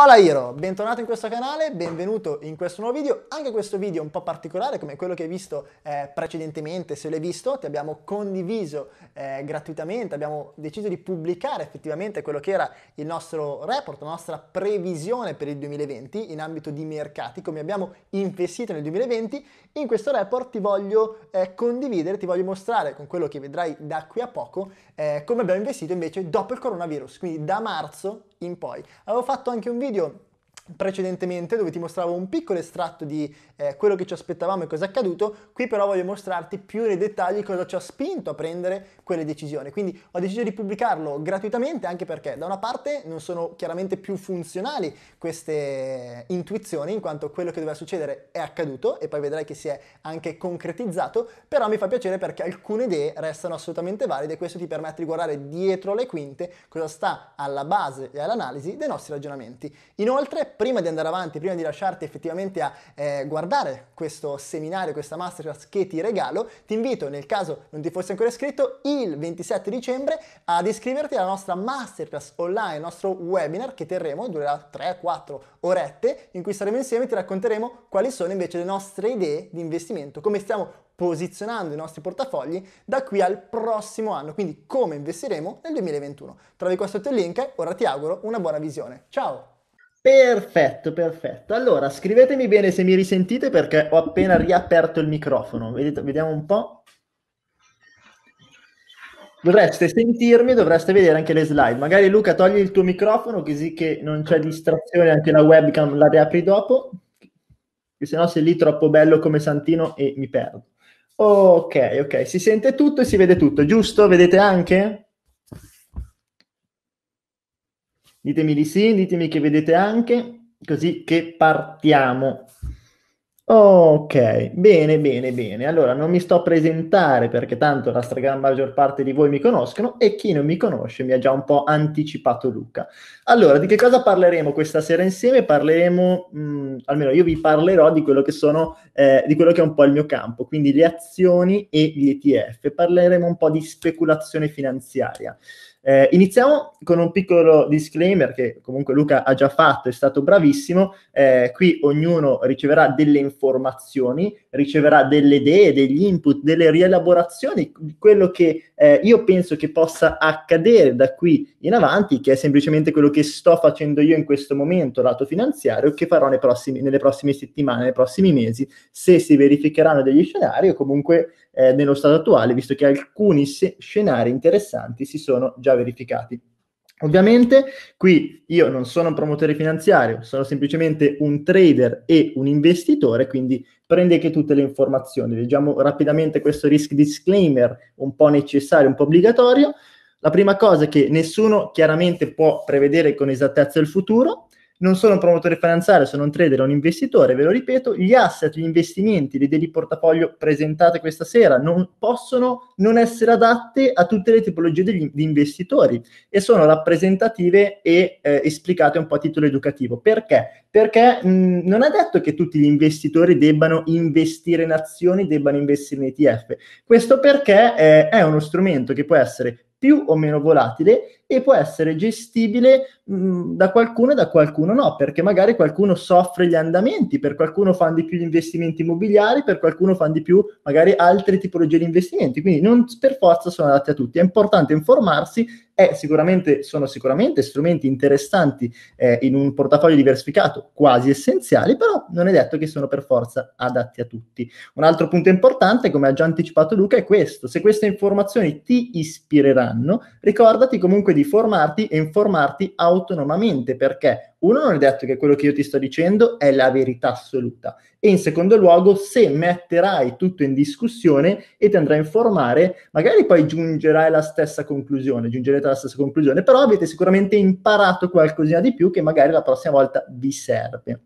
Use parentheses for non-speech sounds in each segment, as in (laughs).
Hola Iro, bentornato in questo canale, benvenuto in questo nuovo video, anche questo video un po' particolare come quello che hai visto eh, precedentemente, se l'hai visto ti abbiamo condiviso eh, gratuitamente, abbiamo deciso di pubblicare effettivamente quello che era il nostro report, la nostra previsione per il 2020 in ambito di mercati, come abbiamo investito nel 2020, in questo report ti voglio eh, condividere, ti voglio mostrare con quello che vedrai da qui a poco eh, come abbiamo investito invece dopo il coronavirus, quindi da marzo in poi. Avevo fatto anche un video precedentemente dove ti mostravo un piccolo estratto di eh, quello che ci aspettavamo e cosa è accaduto, qui però voglio mostrarti più nei dettagli cosa ci ha spinto a prendere quelle decisioni. Quindi ho deciso di pubblicarlo gratuitamente anche perché da una parte non sono chiaramente più funzionali queste intuizioni in quanto quello che doveva succedere è accaduto e poi vedrai che si è anche concretizzato, però mi fa piacere perché alcune idee restano assolutamente valide e questo ti permette di guardare dietro le quinte cosa sta alla base e all'analisi dei nostri ragionamenti. Inoltre prima di andare avanti, prima di lasciarti effettivamente a eh, guardare questo seminario, questa masterclass che ti regalo, ti invito, nel caso non ti fossi ancora iscritto, il 27 dicembre ad iscriverti alla nostra masterclass online, il nostro webinar che terremo, durerà 3-4 orette, in cui saremo insieme e ti racconteremo quali sono invece le nostre idee di investimento, come stiamo posizionando i nostri portafogli da qui al prossimo anno, quindi come investiremo nel 2021. Trovi qua sotto il link, ora ti auguro una buona visione. Ciao! Perfetto, perfetto. Allora, scrivetemi bene se mi risentite perché ho appena (laughs) riaperto il microfono. Vedete, vediamo un po'. Dovreste sentirmi, dovreste vedere anche le slide. Magari Luca togli il tuo microfono così che non c'è distrazione, anche la webcam la riapri dopo, che se no sei lì troppo bello come Santino e mi perdo. Ok, ok, si sente tutto e si vede tutto, giusto? Vedete anche? Ditemi di sì, ditemi che vedete anche, così che partiamo. Ok, bene, bene, bene. Allora, non mi sto a presentare perché tanto la stragrande maggior parte di voi mi conoscono e chi non mi conosce mi ha già un po' anticipato Luca. Allora, di che cosa parleremo questa sera insieme? Parleremo, mh, mm, almeno io vi parlerò di quello che sono, eh, di quello che è un po' il mio campo, quindi le azioni e gli ETF. Parleremo un po' di speculazione finanziaria. Eh, iniziamo con un piccolo disclaimer che comunque Luca ha già fatto, è stato bravissimo. Eh, qui ognuno riceverà delle informazioni, riceverà delle idee, degli input, delle rielaborazioni di quello che eh, io penso che possa accadere da qui in avanti, che è semplicemente quello che sto facendo io in questo momento, lato finanziario, che farò prossimi, nelle prossime settimane, nei prossimi mesi, se si verificheranno degli scenari o comunque eh, nello stato attuale, visto che alcuni se- scenari interessanti si sono già verificati. Ovviamente qui io non sono un promotore finanziario, sono semplicemente un trader e un investitore, quindi prendete tutte le informazioni. Leggiamo rapidamente questo risk disclaimer, un po' necessario, un po' obbligatorio. La prima cosa è che nessuno chiaramente può prevedere con esattezza il futuro, non sono un promotore finanziario, sono un trader, un investitore, ve lo ripeto, gli asset, gli investimenti, le idee di portafoglio presentate questa sera non possono non essere adatte a tutte le tipologie degli, di investitori e sono rappresentative e eh, esplicate un po' a titolo educativo. Perché? Perché mh, non è detto che tutti gli investitori debbano investire in azioni, debbano investire in ETF. Questo perché eh, è uno strumento che può essere più o meno volatile e può essere gestibile mh, mm, da qualcuno e da qualcuno no, perché magari qualcuno soffre gli andamenti, per qualcuno fanno di più gli investimenti immobiliari, per qualcuno fanno di più magari altre tipologie di investimenti, quindi non per forza sono adatti a tutti, è importante informarsi sicuramente, sono sicuramente strumenti interessanti eh, in un portafoglio diversificato, quasi essenziali, però non è detto che sono per forza adatti a tutti. Un altro punto importante, come ha già anticipato Luca, è questo. Se queste informazioni ti ispireranno, ricordati comunque di formarti e informarti autonomamente perché uno, non è detto che quello che io ti sto dicendo è la verità assoluta. E in secondo luogo, se metterai tutto in discussione e ti andrai a informare, magari poi giungerai alla stessa conclusione, giungerete alla stessa conclusione, però avete sicuramente imparato qualcosina di più che magari la prossima volta vi serve.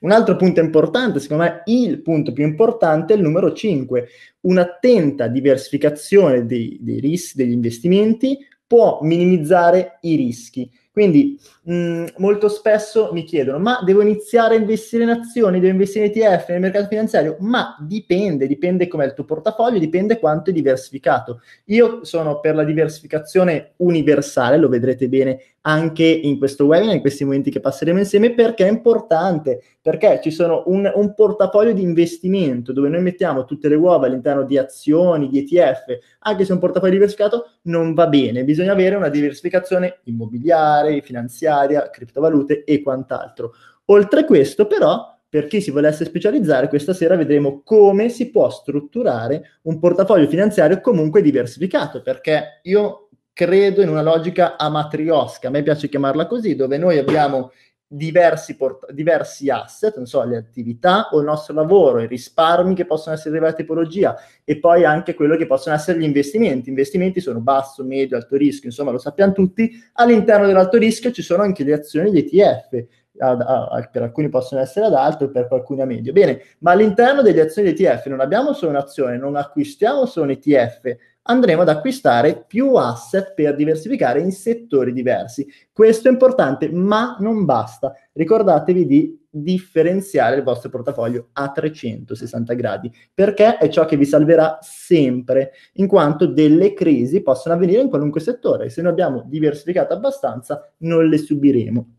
Un altro punto importante, secondo me il punto più importante, è il numero 5. Un'attenta diversificazione dei, dei rischi degli investimenti può minimizzare i rischi. Quindi mh, mm, molto spesso mi chiedono, ma devo iniziare a investire in azioni, devo investire in ETF, nel mercato finanziario? Ma dipende, dipende com'è il tuo portafoglio, dipende quanto è diversificato. Io sono per la diversificazione universale, lo vedrete bene anche in questo webinar, in questi momenti che passeremo insieme, perché è importante, perché ci sono un, un portafoglio di investimento dove noi mettiamo tutte le uova all'interno di azioni, di ETF, anche se un portafoglio diversificato non va bene, bisogna avere una diversificazione immobiliare, mondiale, finanziaria, criptovalute e quant'altro. Oltre a questo, però, per chi si volesse specializzare, questa sera vedremo come si può strutturare un portafoglio finanziario comunque diversificato, perché io credo in una logica amatriosca, a me piace chiamarla così, dove noi abbiamo diversi, port- diversi asset, so, le attività o il nostro lavoro, i risparmi che possono essere di da tipologia e poi anche quello che possono essere gli investimenti. Investimenti sono basso, medio, alto rischio, insomma lo sappiamo tutti. All'interno dell'alto rischio ci sono anche le azioni di ETF. Ad, ad, per alcuni possono essere ad alto, per alcuni a medio. Bene, ma all'interno delle azioni di ETF non abbiamo solo un'azione, non acquistiamo solo un ETF, andremo ad acquistare più asset per diversificare in settori diversi. Questo è importante, ma non basta. Ricordatevi di differenziare il vostro portafoglio a 360 gradi, perché è ciò che vi salverà sempre, in quanto delle crisi possono avvenire in qualunque settore. Se noi abbiamo diversificato abbastanza, non le subiremo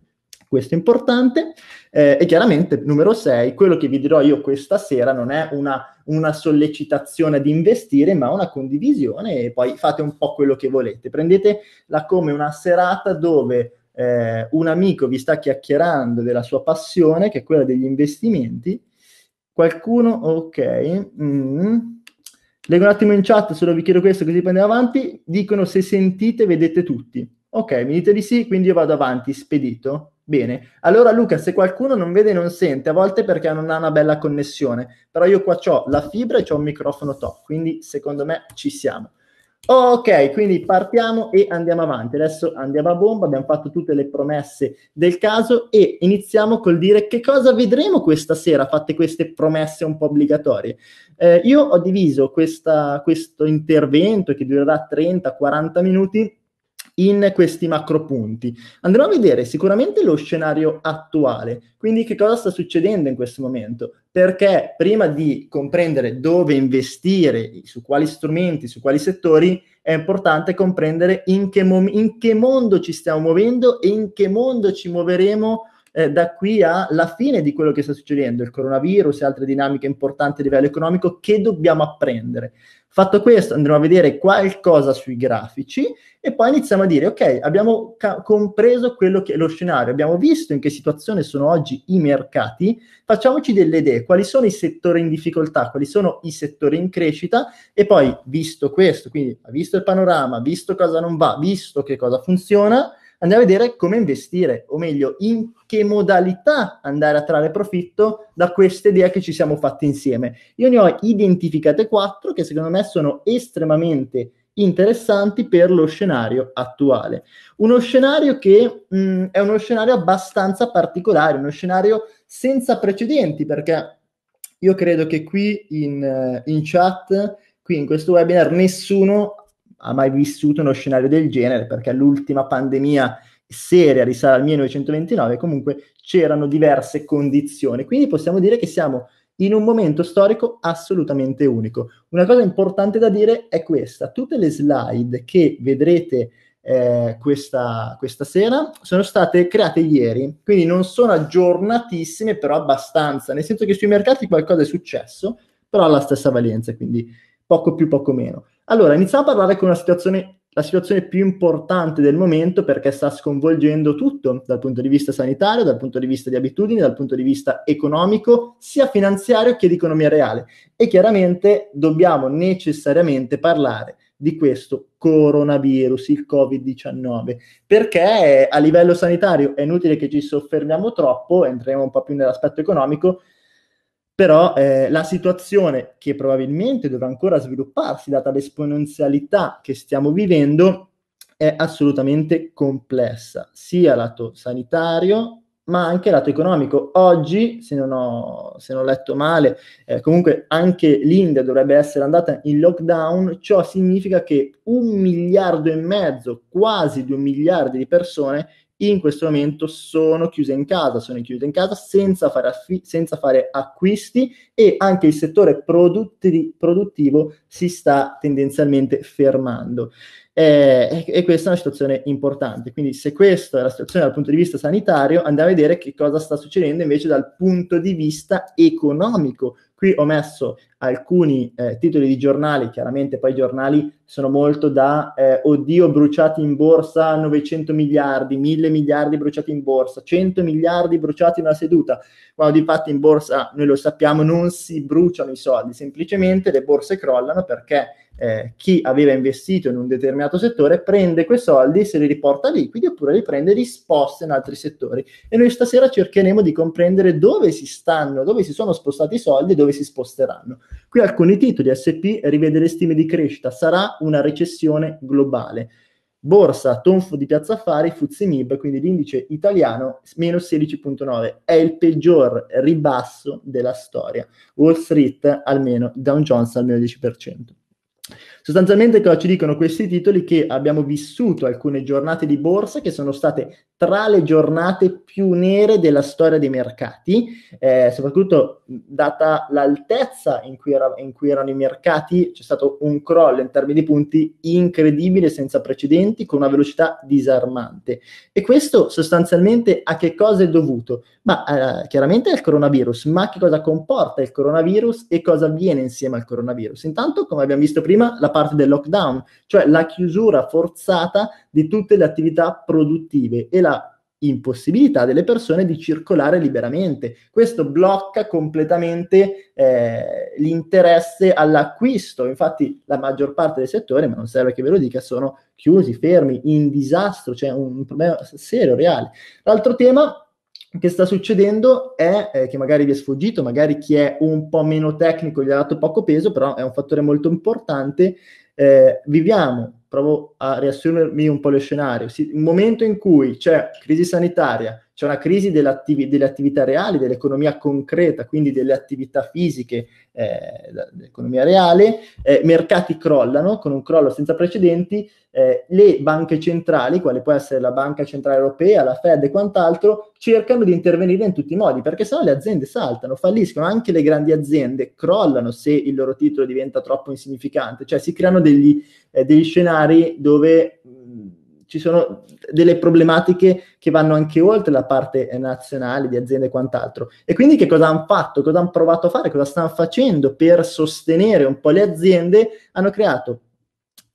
questo è importante. Eh, e chiaramente, numero 6, quello che vi dirò io questa sera non è una, una, sollecitazione ad investire, ma una condivisione e poi fate un po' quello che volete. Prendetela come una serata dove eh, un amico vi sta chiacchierando della sua passione, che è quella degli investimenti. Qualcuno, ok. Mm. Leggo un attimo in chat, solo vi chiedo questo così poi andiamo avanti. Dicono se sentite, vedete tutti. Ok, mi dite di sì, quindi io vado avanti, spedito. Bene, allora Luca, se qualcuno non vede e non sente, a volte perché non ha una bella connessione, però io qua ho la fibra e ho un microfono top, quindi secondo me ci siamo. Ok, quindi partiamo e andiamo avanti. Adesso andiamo a bomba, abbiamo fatto tutte le promesse del caso e iniziamo col dire che cosa vedremo questa sera, fatte queste promesse un po' obbligatorie. Eh, io ho diviso questa, questo intervento che durerà 30-40 minuti in questi macro punti. Andremo a vedere sicuramente lo scenario attuale, quindi che cosa sta succedendo in questo momento, perché prima di comprendere dove investire, su quali strumenti, su quali settori, è importante comprendere in che, mom- in che mondo ci stiamo muovendo e in che mondo ci muoveremo eh, da qui alla fine di quello che sta succedendo, il coronavirus e altre dinamiche importanti a livello economico che dobbiamo apprendere. Fatto questo, andremo a vedere qualcosa sui grafici e poi iniziamo a dire, ok, abbiamo ca- compreso quello che è lo scenario, abbiamo visto in che situazione sono oggi i mercati, facciamoci delle idee, quali sono i settori in difficoltà, quali sono i settori in crescita e poi, visto questo, quindi visto il panorama, visto cosa non va, visto che cosa funziona, andiamo a vedere come investire, o meglio, in che modalità andare a trarre profitto da questa idea che ci siamo fatti insieme. Io ne ho identificate quattro che secondo me sono estremamente interessanti per lo scenario attuale. Uno scenario che mh, mm, è uno scenario abbastanza particolare, uno scenario senza precedenti, perché io credo che qui in, eh, in chat, qui in questo webinar, nessuno ha mai vissuto uno scenario del genere, perché l'ultima pandemia seria risale al 1929, comunque c'erano diverse condizioni. Quindi possiamo dire che siamo in un momento storico assolutamente unico. Una cosa importante da dire è questa, tutte le slide che vedrete eh, questa, questa sera sono state create ieri, quindi non sono aggiornatissime, però abbastanza, nel senso che sui mercati qualcosa è successo, però ha la stessa valenza, quindi poco più, poco meno. Allora, iniziamo a parlare con una situazione, la situazione più importante del momento perché sta sconvolgendo tutto dal punto di vista sanitario, dal punto di vista di abitudini, dal punto di vista economico, sia finanziario che di economia reale. E chiaramente dobbiamo necessariamente parlare di questo coronavirus, il Covid-19, perché a livello sanitario è inutile che ci soffermiamo troppo, entriamo un po' più nell'aspetto economico, però eh, la situazione che probabilmente dovrà ancora svilupparsi, data l'esponenzialità che stiamo vivendo, è assolutamente complessa, sia lato sanitario ma anche lato economico. Oggi, se non ho, se non ho letto male, eh, comunque anche l'India dovrebbe essere andata in lockdown, ciò significa che un miliardo e mezzo, quasi due miliardi di persone in questo momento sono chiuse in casa, sono chiuse in casa senza fare, affi- senza fare acquisti e anche il settore produtti- produttivo si sta tendenzialmente fermando. Eh, e questa è una situazione importante. Quindi, se questa è la situazione dal punto di vista sanitario, andiamo a vedere che cosa sta succedendo invece dal punto di vista economico. Qui ho messo alcuni eh, titoli di giornali, chiaramente poi i giornali sono molto da eh, oddio bruciati in borsa 900 miliardi, 1000 miliardi bruciati in borsa, 100 miliardi bruciati in una seduta, quando di fatto in borsa noi lo sappiamo non si bruciano i soldi, semplicemente le borse crollano perché eh, chi aveva investito in un determinato settore prende quei soldi, se li riporta liquidi oppure li prende risposte in altri settori. E noi stasera cercheremo di comprendere dove si stanno, dove si sono spostati i soldi e dove si sposteranno. Qui alcuni titoli SP rivede le stime di crescita, sarà una recessione globale. Borsa, tonfo di Piazza Affari, Fuzimib, quindi l'indice italiano, meno 16.9, è il peggior ribasso della storia. Wall Street almeno, Dow Jones almeno 10%. Sostanzialmente cosa ci dicono questi titoli? Che abbiamo vissuto alcune giornate di borsa che sono state tra le giornate più nere della storia dei mercati, eh, soprattutto data l'altezza in cui, era, in cui erano i mercati, c'è stato un crollo in termini di punti incredibile, senza precedenti, con una velocità disarmante. E questo sostanzialmente a che cosa è dovuto? Ma eh, chiaramente al coronavirus, ma che cosa comporta il coronavirus e cosa avviene insieme al coronavirus? Intanto, come abbiamo visto prima, la parte del lockdown, cioè la chiusura forzata di tutte le attività produttive e la impossibilità delle persone di circolare liberamente. Questo blocca completamente eh, l'interesse all'acquisto. Infatti la maggior parte dei settori, ma non serve che ve lo dica, sono chiusi, fermi, in disastro, c'è cioè un problema serio, reale. L'altro tema che sta succedendo è eh, che magari vi è sfuggito, magari chi è un po' meno tecnico gli ha dato poco peso, però è un fattore molto importante. Eh, viviamo, provo a riassumermi un po' lo scenario, si, un momento in cui c'è crisi sanitaria, c'è una crisi dell'attiv- delle attività reali, dell'economia concreta, quindi delle attività fisiche, eh, dell'economia reale, eh, mercati crollano con un crollo senza precedenti, eh, le banche centrali, quale può essere la Banca Centrale Europea, la Fed e quant'altro, cercano di intervenire in tutti i modi, perché sennò le aziende saltano, falliscono, anche le grandi aziende crollano se il loro titolo diventa troppo insignificante, cioè si creano degli, eh, degli scenari dove... Mh, ci sono delle problematiche che vanno anche oltre la parte nazionale di aziende e quant'altro. E quindi che cosa hanno fatto, cosa hanno provato a fare, cosa stanno facendo per sostenere un po' le aziende? Hanno creato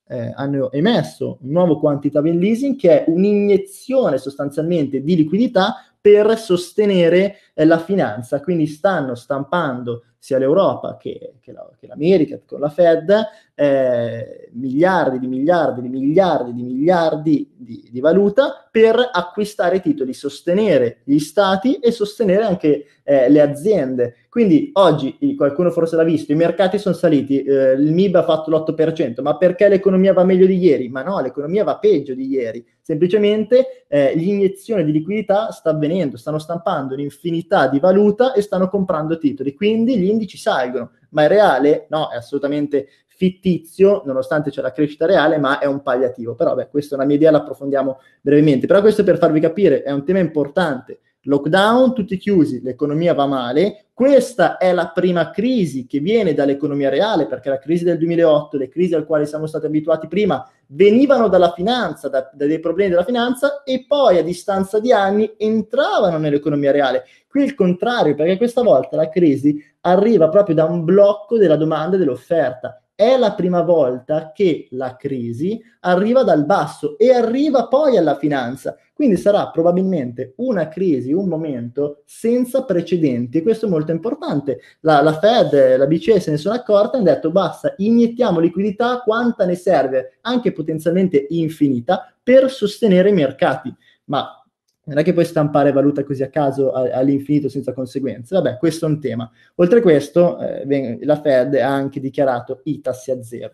eh, hanno emesso un nuovo quantitative leasing che è un'iniezione sostanzialmente di liquidità per sostenere eh, la finanza, quindi stanno stampando sia l'Europa che, che, la, che l'America con la Fed, eh, miliardi di miliardi di miliardi di miliardi di, di, valuta per acquistare titoli, sostenere gli stati e sostenere anche eh, le aziende. Quindi oggi, qualcuno forse l'ha visto, i mercati sono saliti, eh, il MIB ha fatto l'8%, ma perché l'economia va meglio di ieri? Ma no, l'economia va peggio di ieri, semplicemente eh, l'iniezione di liquidità sta avvenendo, stanno stampando un'infinità di valuta e stanno comprando titoli, quindi gli indici salgono, ma è reale no, è assolutamente fittizio, nonostante c'è la crescita reale, ma è un palliativo. Però beh, questa è una mia idea, la approfondiamo brevemente. Però questo è per farvi capire, è un tema importante lockdown, tutti chiusi, l'economia va male. Questa è la prima crisi che viene dall'economia reale, perché la crisi del 2008, le crisi alle quali siamo stati abituati prima, venivano dalla finanza, da, da, dai problemi della finanza e poi a distanza di anni entravano nell'economia reale. Qui il contrario, perché questa volta la crisi arriva proprio da un blocco della domanda e dell'offerta è la prima volta che la crisi arriva dal basso e arriva poi alla finanza. Quindi sarà probabilmente una crisi, un momento senza precedenti e questo è molto importante. La, la Fed, la BCE se ne sono accorta e hanno detto basta, iniettiamo liquidità quanta ne serve, anche potenzialmente infinita, per sostenere i mercati. Ma non è che puoi stampare valuta così a caso all'infinito senza conseguenze. Vabbè, questo è un tema. Oltre a questo, eh, la Fed ha anche dichiarato i tassi a zero.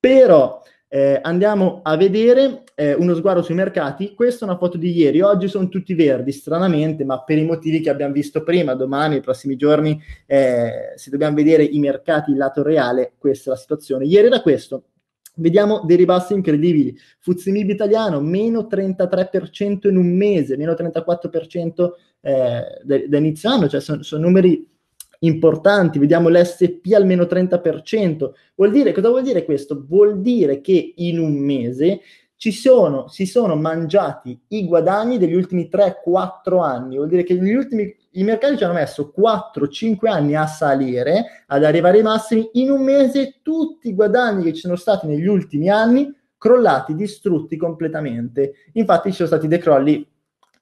Però eh, andiamo a vedere eh, uno sguardo sui mercati. Questa è una foto di ieri. Oggi sono tutti verdi, stranamente, ma per i motivi che abbiamo visto prima, domani, i prossimi giorni, eh, se dobbiamo vedere i mercati in lato reale, questa è la situazione. Ieri era questo, Vediamo dei ribassi incredibili. Fuzimib italiano, meno 33% in un mese, meno 34% eh, da, da inizio anno, cioè sono, sono numeri importanti, vediamo l'SP al meno 30%. Vuol dire, cosa vuol dire questo? Vuol dire che in un mese ci sono, si sono mangiati i guadagni degli ultimi 3-4 anni, vuol dire che negli ultimi i mercati ci hanno messo 4-5 anni a salire, ad arrivare ai massimi, in un mese tutti i guadagni che ci sono stati negli ultimi anni crollati, distrutti completamente. Infatti ci sono stati dei crolli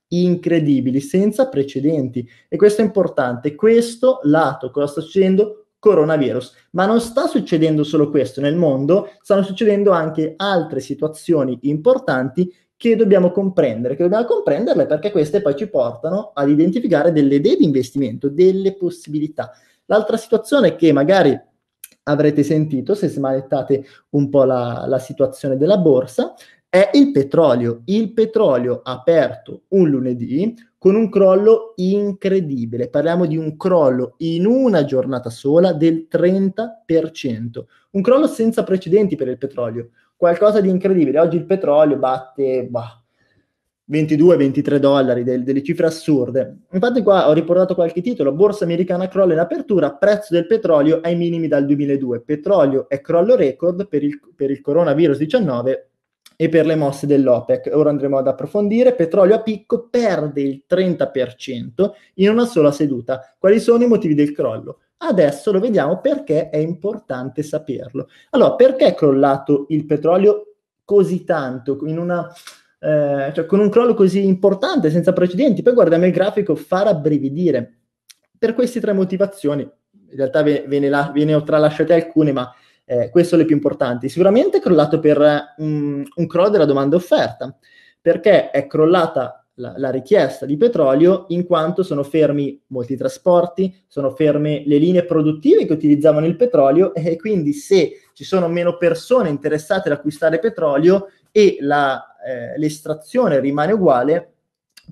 incredibili, senza precedenti. E questo è importante. Questo lato, cosa sta succedendo? Coronavirus. Ma non sta succedendo solo questo nel mondo, stanno succedendo anche altre situazioni importanti che dobbiamo comprendere, che dobbiamo comprenderle perché queste poi ci portano ad identificare delle idee di investimento, delle possibilità. L'altra situazione che magari avrete sentito se smanettate un po' la, la situazione della borsa è il petrolio. Il petrolio aperto un lunedì con un crollo incredibile. Parliamo di un crollo in una giornata sola del 30%. Un crollo senza precedenti per il petrolio qualcosa di incredibile. Oggi il petrolio batte bah, 22-23 dollari, del, delle cifre assurde. Infatti qua ho riportato qualche titolo, borsa americana crolla in apertura, prezzo del petrolio ai minimi dal 2002, petrolio è crollo record per il, per il coronavirus 19 e per le mosse dell'OPEC. Ora andremo ad approfondire. Petrolio a picco perde il 30% in una sola seduta. Quali sono i motivi del crollo? Adesso lo vediamo perché è importante saperlo. Allora, perché è crollato il petrolio così tanto, una, eh, cioè con un crollo così importante, senza precedenti? Poi guardiamo il grafico, fa rabbrividire. Per queste tre motivazioni, in realtà ve, ve ne, la, ve ne ho tralasciate alcune, ma eh, queste sono le più importanti. Sicuramente è crollato per um, un crollo della domanda offerta, perché è crollata la, la, richiesta di petrolio in quanto sono fermi molti trasporti, sono ferme le linee produttive che utilizzavano il petrolio e quindi se ci sono meno persone interessate ad acquistare petrolio e la, eh, l'estrazione rimane uguale,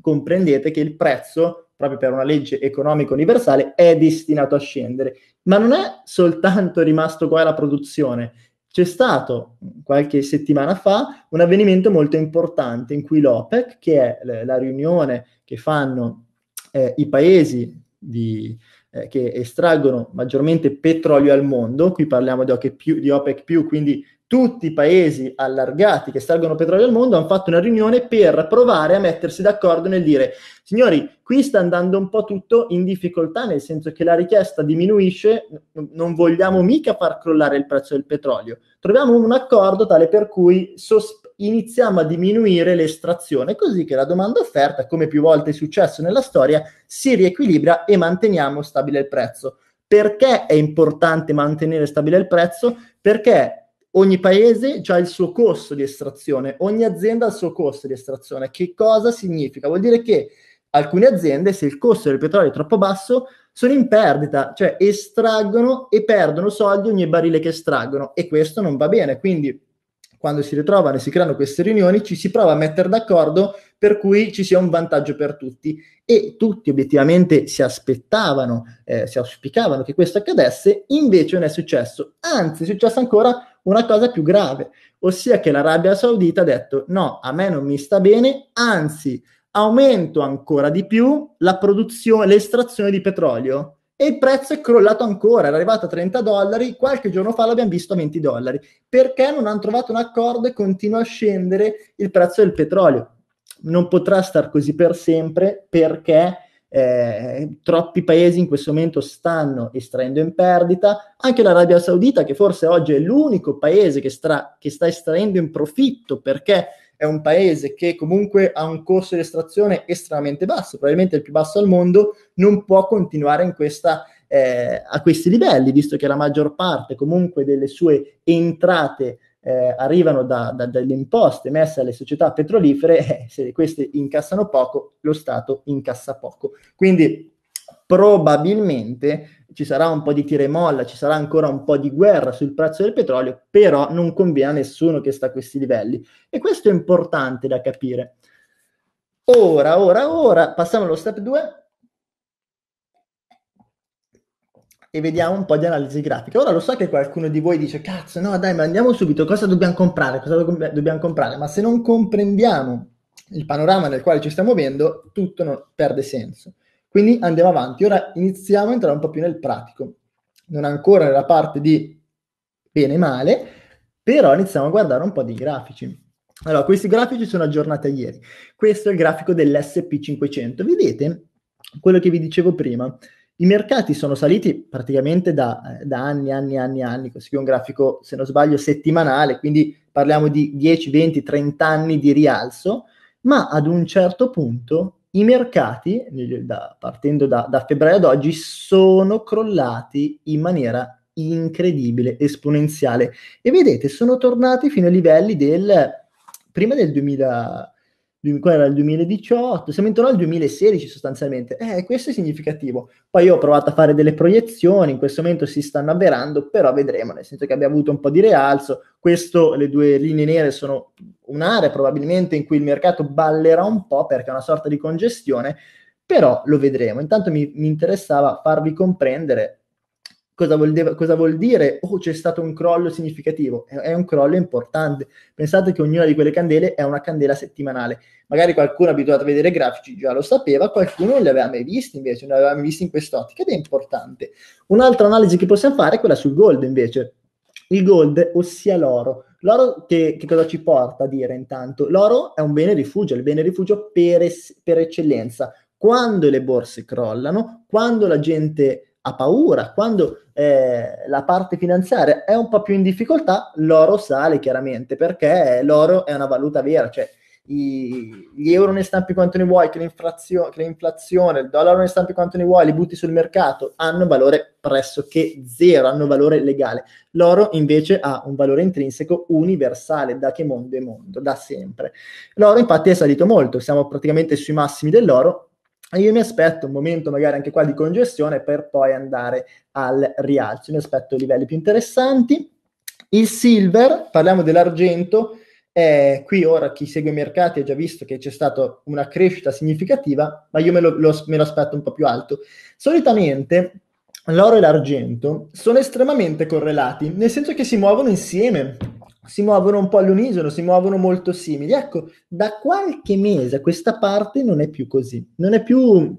comprendete che il prezzo, proprio per una legge economica universale, è destinato a scendere. Ma non è soltanto rimasto qua la produzione, c'è stato qualche settimana fa un avvenimento molto importante in cui l'OPEC, che è la riunione che fanno eh, i paesi di, eh, che estraggono maggiormente petrolio al mondo, qui parliamo di OPEC, più, di OPEC più, quindi tutti i paesi allargati che salgono petrolio al mondo hanno fatto una riunione per provare a mettersi d'accordo nel dire signori, qui sta andando un po' tutto in difficoltà, nel senso che la richiesta diminuisce, non vogliamo mica far crollare il prezzo del petrolio. Troviamo un accordo tale per cui sosp- iniziamo a diminuire l'estrazione, così che la domanda offerta, come più volte è successo nella storia, si riequilibra e manteniamo stabile il prezzo. Perché è importante mantenere stabile il prezzo? Perché ogni paese ha il suo costo di estrazione, ogni azienda ha il suo costo di estrazione. Che cosa significa? Vuol dire che alcune aziende, se il costo del petrolio è troppo basso, sono in perdita, cioè estraggono e perdono soldi ogni barile che estraggono e questo non va bene. Quindi quando si ritrovano e si creano queste riunioni ci si prova a mettere d'accordo per cui ci sia un vantaggio per tutti e tutti obiettivamente si aspettavano, eh, si auspicavano che questo accadesse, invece non è successo, anzi è successo ancora una cosa più grave, ossia che l'Arabia Saudita ha detto no, a me non mi sta bene, anzi aumento ancora di più la produzione, l'estrazione di petrolio e il prezzo è crollato ancora, era arrivato a 30 dollari, qualche giorno fa l'abbiamo visto a 20 dollari, perché non hanno trovato un accordo e continua a scendere il prezzo del petrolio. Non potrà star così per sempre perché eh, troppi paesi in questo momento stanno estraendo in perdita, anche l'Arabia Saudita che forse oggi è l'unico paese che, stra- che sta estraendo in profitto perché è un paese che comunque ha un costo di estrazione estremamente basso, probabilmente il più basso al mondo, non può continuare questa, eh, a questi livelli, visto che la maggior parte comunque delle sue entrate eh, arrivano da, da, dalle imposte messe alle società petrolifere e eh, se queste incassano poco, lo Stato incassa poco. Quindi probabilmente ci sarà un po' di tira e molla, ci sarà ancora un po' di guerra sul prezzo del petrolio, però non conviene a nessuno che sta a questi livelli. E questo è importante da capire. Ora, ora, ora, passiamo allo step 2 e vediamo un po' di analisi grafica. Ora lo so che qualcuno di voi dice, cazzo, no dai, ma andiamo subito, cosa dobbiamo comprare? Cosa do- dobbiamo comprare? Ma se non comprendiamo il panorama nel quale ci stiamo muovendo, tutto non perde senso. Quindi andiamo avanti. Ora iniziamo a entrare un po' più nel pratico. Non ancora nella parte di bene e male, però iniziamo a guardare un po' di grafici. Allora, questi grafici sono aggiornati a ieri. Questo è il grafico dell'SP500. Vedete quello che vi dicevo prima? I mercati sono saliti praticamente da, eh, da anni, anni, anni, anni, così qui è un grafico, se non sbaglio, settimanale, quindi parliamo di 10, 20, 30 anni di rialzo, ma ad un certo punto i mercati, da, partendo da, da febbraio ad oggi, sono crollati in maniera incredibile, esponenziale. E vedete, sono tornati fino ai livelli del prima del 2000, qua era il 2018, siamo intorno al 2016 sostanzialmente. Eh, questo è significativo. Poi io ho provato a fare delle proiezioni, in questo momento si stanno avverando, però vedremo, nel senso che abbiamo avuto un po' di rialzo. Questo, le due linee nere sono un'area probabilmente in cui il mercato ballerà un po' perché è una sorta di congestione, però lo vedremo. Intanto mi, mi interessava farvi comprendere Cosa vuol, de- cosa vuol dire? Oh, c'è stato un crollo significativo. È, è un crollo importante. Pensate che ognuna di quelle candele è una candela settimanale. Magari qualcuno abituato a vedere grafici già lo sapeva, qualcuno non li aveva mai visti invece, non li aveva mai visti in quest'ottica ed è importante. Un'altra analisi che possiamo fare è quella sul gold invece. Il gold, ossia l'oro. L'oro che, che, cosa ci porta a dire intanto? L'oro è un bene rifugio, il bene rifugio per, es, per, eccellenza. Quando le borse crollano, quando la gente ha paura, quando eh, la parte finanziaria è un po' più in difficoltà, l'oro sale chiaramente perché l'oro è una valuta vera, cioè i, gli euro ne stampi quanto ne vuoi, che, che l'inflazione, il dollaro ne stampi quanto ne vuoi, li butti sul mercato, hanno valore pressoché zero, hanno valore legale. L'oro invece ha un valore intrinseco universale, da che mondo è mondo, da sempre. L'oro infatti è salito molto, siamo praticamente sui massimi dell'oro, io mi aspetto un momento magari anche qua di congestione per poi andare al rialzo, mi aspetto livelli più interessanti. Il silver, parliamo dell'argento, eh, qui ora chi segue i mercati ha già visto che c'è stata una crescita significativa, ma io me lo, lo, me lo aspetto un po' più alto. Solitamente l'oro e l'argento sono estremamente correlati, nel senso che si muovono insieme si muovono un po' all'unisono, si muovono molto simili. Ecco, da qualche mese a questa parte non è più così, non è più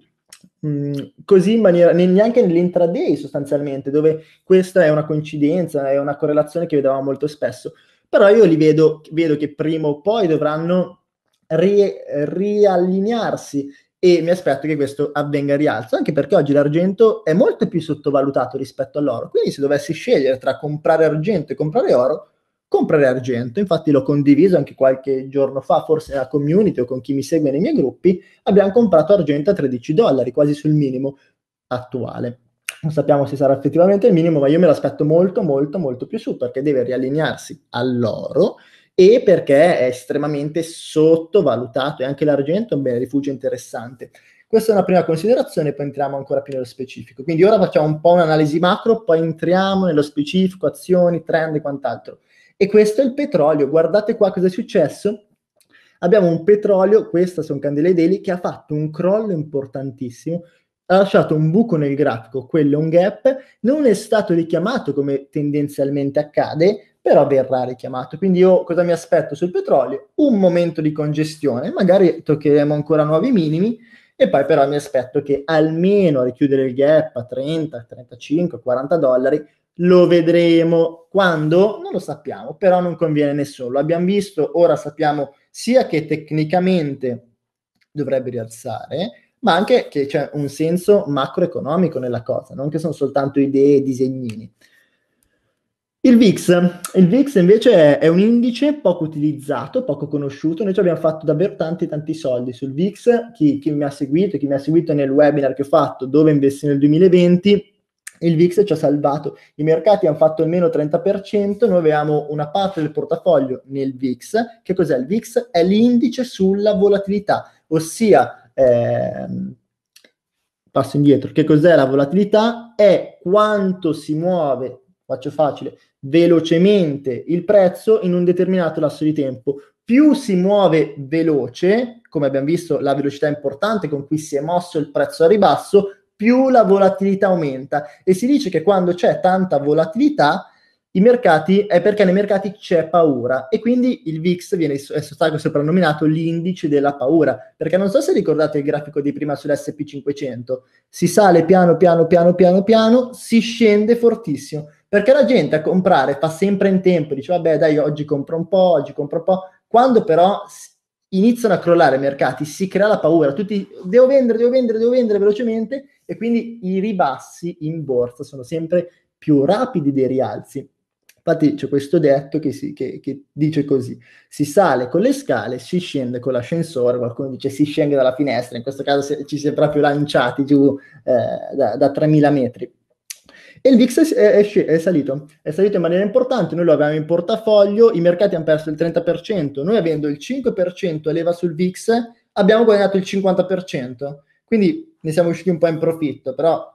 mm, così in maniera, neanche nell'intraday sostanzialmente, dove questa è una coincidenza, è una correlazione che vedevamo molto spesso. Però io li vedo, vedo che prima o poi dovranno ri, riallinearsi e mi aspetto che questo avvenga a rialzo, anche perché oggi l'argento è molto più sottovalutato rispetto all'oro. Quindi se dovessi scegliere tra comprare argento e comprare oro, comprare argento. Infatti l'ho condiviso anche qualche giorno fa, forse nella community o con chi mi segue nei miei gruppi, abbiamo comprato argento a 13 dollari, quasi sul minimo attuale. Non sappiamo se sarà effettivamente il minimo, ma io me l'aspetto molto, molto, molto più su perché deve riallinearsi all'oro e perché è estremamente sottovalutato e anche l'argento è un bene rifugio interessante. Questa è una prima considerazione, poi entriamo ancora più nello specifico. Quindi ora facciamo un po' un'analisi macro, poi entriamo nello specifico, azioni, trend e quant'altro. E questo è il petrolio. Guardate qua cosa è successo. Abbiamo un petrolio, queste sono candele daily, che ha fatto un crollo importantissimo, ha lasciato un buco nel grafico, quello è un gap, non è stato richiamato come tendenzialmente accade, però verrà richiamato. Quindi io cosa mi aspetto sul petrolio? Un momento di congestione, magari toccheremo ancora nuovi minimi, e poi però mi aspetto che almeno a richiudere il gap a 30, 35, 40 dollari lo vedremo quando? Non lo sappiamo, però non conviene nessuno. Lo abbiamo visto, ora sappiamo sia che tecnicamente dovrebbe rialzare, ma anche che c'è un senso macroeconomico nella cosa, non che sono soltanto idee e disegnini. Il VIX. Il VIX invece è, è, un indice poco utilizzato, poco conosciuto. Noi ci abbiamo fatto davvero tanti tanti soldi sul VIX. Chi, chi mi ha seguito, chi mi ha seguito nel webinar che ho fatto, dove investire nel 2020, il VIX ci ha salvato. I mercati hanno fatto il meno 30%, noi avevamo una parte del portafoglio nel VIX. Che cos'è il VIX? È l'indice sulla volatilità, ossia, eh, passo indietro, che cos'è la volatilità? È quanto si muove, faccio facile, velocemente il prezzo in un determinato lasso di tempo. Più si muove veloce, come abbiamo visto la velocità importante con cui si è mosso il prezzo a ribasso, più la volatilità aumenta. E si dice che quando c'è tanta volatilità, i mercati è perché nei mercati c'è paura e quindi il VIX viene, è stato soprannominato l'indice della paura perché non so se ricordate il grafico di prima sull'SP500 si sale piano piano piano piano piano si scende fortissimo perché la gente a comprare fa sempre in tempo dice vabbè dai oggi compro un po' oggi compro un po' quando però iniziano a crollare i mercati si crea la paura tutti devo vendere devo vendere devo vendere velocemente e quindi i ribassi in borsa sono sempre più rapidi dei rialzi. Infatti c'è questo detto che, si, che, che, dice così, si sale con le scale, si scende con l'ascensore, qualcuno dice si scende dalla finestra, in questo caso ci si è proprio lanciati giù eh, da, da 3000 metri. E il VIX è, è, è, salito, è salito in maniera importante, noi lo avevamo in portafoglio, i mercati hanno perso il 30%, noi avendo il 5% a leva sul VIX abbiamo guadagnato il 50%. Quindi ne siamo usciti un po' in profitto, però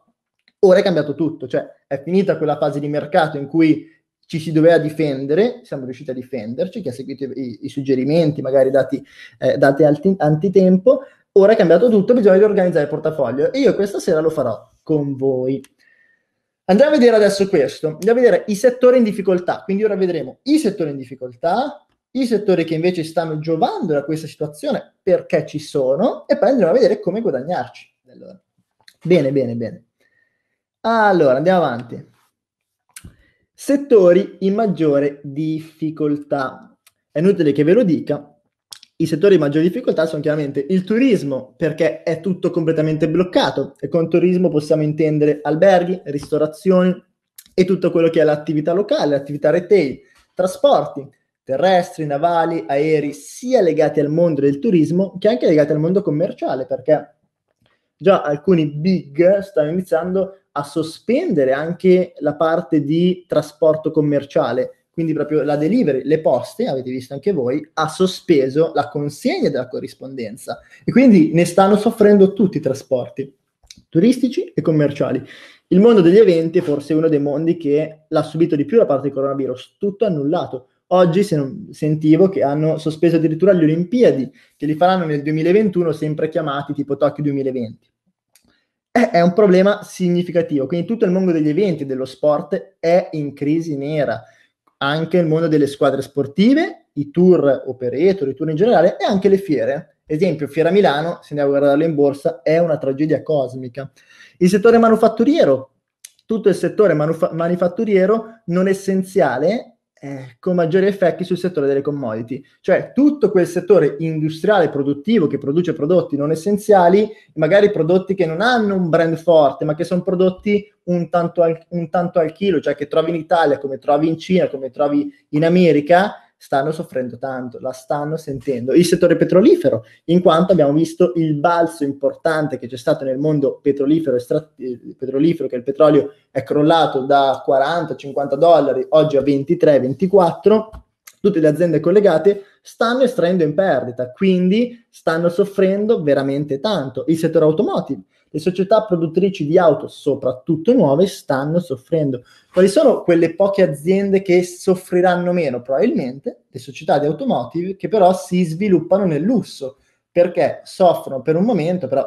ora è cambiato tutto, cioè è finita quella fase di mercato in cui ci si doveva difendere, siamo riusciti a difenderci, chi ha seguito i, i suggerimenti, magari dati, eh, dati alti, antitempo, ora è cambiato tutto, bisogna riorganizzare il portafoglio e io questa sera lo farò con voi. Andiamo a vedere adesso questo, andiamo a vedere i settori in difficoltà, quindi ora vedremo i settori in difficoltà, i settori che invece stanno giovando da questa situazione, perché ci sono, e poi andremo a vedere come guadagnarci allora. Bene, bene, bene. Allora, andiamo avanti. Settori in maggiore difficoltà. È inutile che ve lo dica, i settori in maggiore difficoltà sono chiaramente il turismo, perché è tutto completamente bloccato e con turismo possiamo intendere alberghi, ristorazioni e tutto quello che è l'attività locale, l'attività retail, trasporti terrestri, navali, aerei, sia legati al mondo del turismo che anche legati al mondo commerciale, perché già alcuni big stanno iniziando a sospendere anche la parte di trasporto commerciale, quindi proprio la delivery, le poste, avete visto anche voi, ha sospeso la consegna della corrispondenza e quindi ne stanno soffrendo tutti i trasporti turistici e commerciali. Il mondo degli eventi è forse uno dei mondi che l'ha subito di più la parte del coronavirus, tutto annullato. Oggi sentivo che hanno sospeso addirittura le Olimpiadi, che li faranno nel 2021 sempre chiamati tipo Tokyo 2020 è un problema significativo. Quindi tutto il mondo degli eventi dello sport è in crisi nera. Anche il mondo delle squadre sportive, i tour operator, i tour in generale e anche le fiere. Esempio, Fiera Milano, se andiamo a guardarlo in borsa, è una tragedia cosmica. Il settore manufatturiero, tutto il settore manufa- manifatturiero non essenziale eh, con maggiori effetti sul settore delle commodity, cioè tutto quel settore industriale produttivo che produce prodotti non essenziali, magari prodotti che non hanno un brand forte, ma che sono prodotti un tanto, al, un tanto al chilo, cioè che trovi in Italia, come trovi in Cina, come trovi in America, stanno soffrendo tanto, la stanno sentendo. Il settore petrolifero, in quanto abbiamo visto il balzo importante che c'è stato nel mondo petrolifero, estrat- eh, petrolifero che il petrolio è crollato da 40-50 dollari, oggi a 23-24, tutte le aziende collegate stanno estraendo in perdita, quindi stanno soffrendo veramente tanto. Il settore automotive, le società produttrici di auto, soprattutto nuove, stanno soffrendo. Quali sono quelle poche aziende che soffriranno meno? Probabilmente le società di automotive che però si sviluppano nel lusso, perché soffrono per un momento, però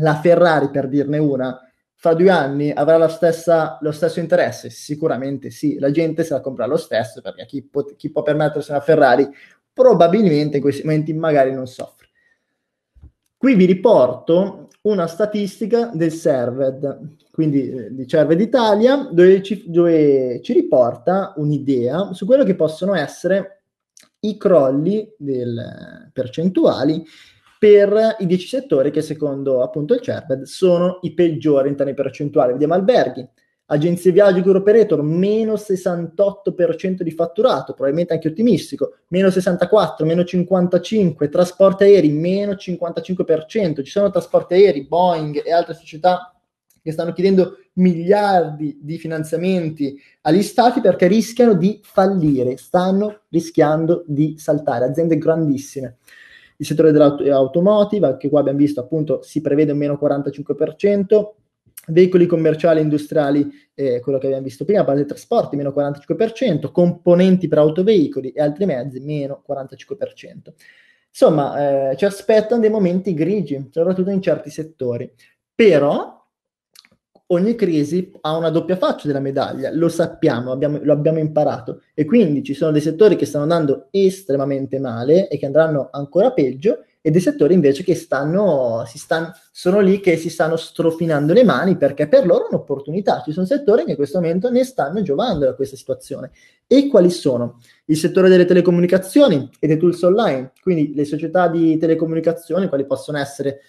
la Ferrari, per dirne una, fra due anni avrà stessa, lo stesso interesse? Sicuramente sì, la gente se la compra lo stesso, perché chi, pot- chi può permettersi una Ferrari probabilmente in questi momenti magari non soffre. Qui vi riporto una statistica del Served, quindi eh, di Served Italia, dove ci, dove ci riporta un'idea su quello che possono essere i crolli del, eh, percentuali per i 10 settori che secondo appunto il CERVED sono i peggiori in termini percentuali. Vediamo alberghi, agenzie viaggi tour operator meno 68% di fatturato, probabilmente anche ottimistico, meno 64, meno 55, trasporti aerei meno 55%, ci sono trasporti aerei, Boeing e altre società che stanno chiedendo miliardi di finanziamenti agli stati perché rischiano di fallire, stanno rischiando di saltare, aziende grandissime. Il settore dell'automotive, anche qua abbiamo visto appunto si prevede un meno 45%, veicoli commerciali e industriali, eh, quello che abbiamo visto prima, base trasporti meno 45%, componenti per autoveicoli e altri mezzi meno 45%. Insomma, eh, ci aspettano dei momenti grigi, soprattutto in certi settori. Però ogni crisi ha una doppia faccia della medaglia, lo sappiamo, abbiamo, lo abbiamo imparato. E quindi ci sono dei settori che stanno andando estremamente male e che andranno ancora peggio, e dei settori invece che stanno, stanno, sono lì che si stanno strofinando le mani perché per loro è un'opportunità. Ci sono settori che in questo momento ne stanno giovando da questa situazione. E quali sono? Il settore delle telecomunicazioni e dei tools online, quindi le società di telecomunicazioni, quali possono essere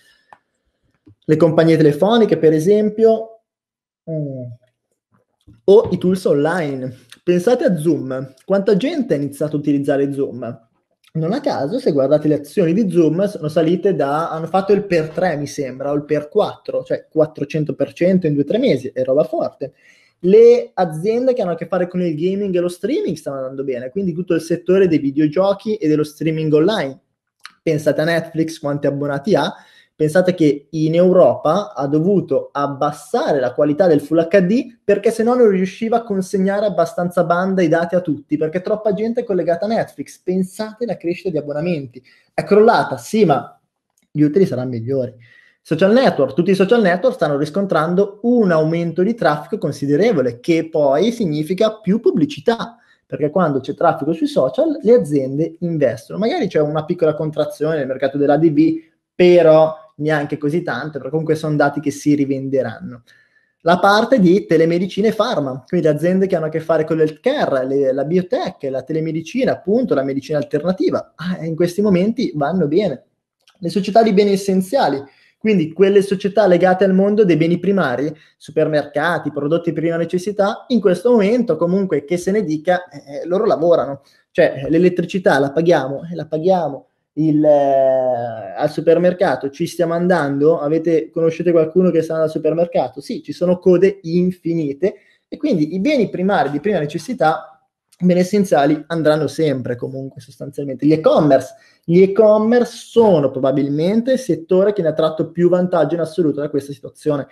le compagnie telefoniche, per esempio, mm, o i tools online. Pensate a Zoom, quanta gente ha iniziato a utilizzare Zoom? Non a caso, se guardate le azioni di Zoom, sono salite da... hanno fatto il per 3, mi sembra, o il per 4, cioè 400% in 2-3 mesi, è roba forte. Le aziende che hanno a che fare con il gaming e lo streaming stanno andando bene, quindi tutto il settore dei videogiochi e dello streaming online. Pensate a Netflix, quanti abbonati ha, Pensate che in Europa ha dovuto abbassare la qualità del Full HD perché se no non riusciva a consegnare abbastanza banda i dati a tutti, perché troppa gente è collegata a Netflix. Pensate alla crescita di abbonamenti. È crollata, sì, ma gli utili saranno migliori. Social network, tutti i social network stanno riscontrando un aumento di traffico considerevole, che poi significa più pubblicità perché quando c'è traffico sui social le aziende investono. Magari c'è una piccola contrazione nel mercato della dell'ADV, però neanche così tante, però comunque sono dati che si rivenderanno. La parte di telemedicina e farma, quindi aziende che hanno a che fare con l'healthcare, le, la biotech, la telemedicina, appunto, la medicina alternativa, ah, in questi momenti vanno bene. Le società di beni essenziali, quindi quelle società legate al mondo dei beni primari, supermercati, prodotti di prima necessità, in questo momento comunque che se ne dica, eh, eh loro lavorano. Cioè l'elettricità la paghiamo e eh, la paghiamo il, eh, al supermercato, ci stiamo andando, Avete, conoscete qualcuno che sta andando al supermercato? Sì, ci sono code infinite e quindi i beni primari di prima necessità, beni essenziali, andranno sempre comunque sostanzialmente. Gli e-commerce, gli e-commerce sono probabilmente il settore che ne ha tratto più vantaggio in assoluto da questa situazione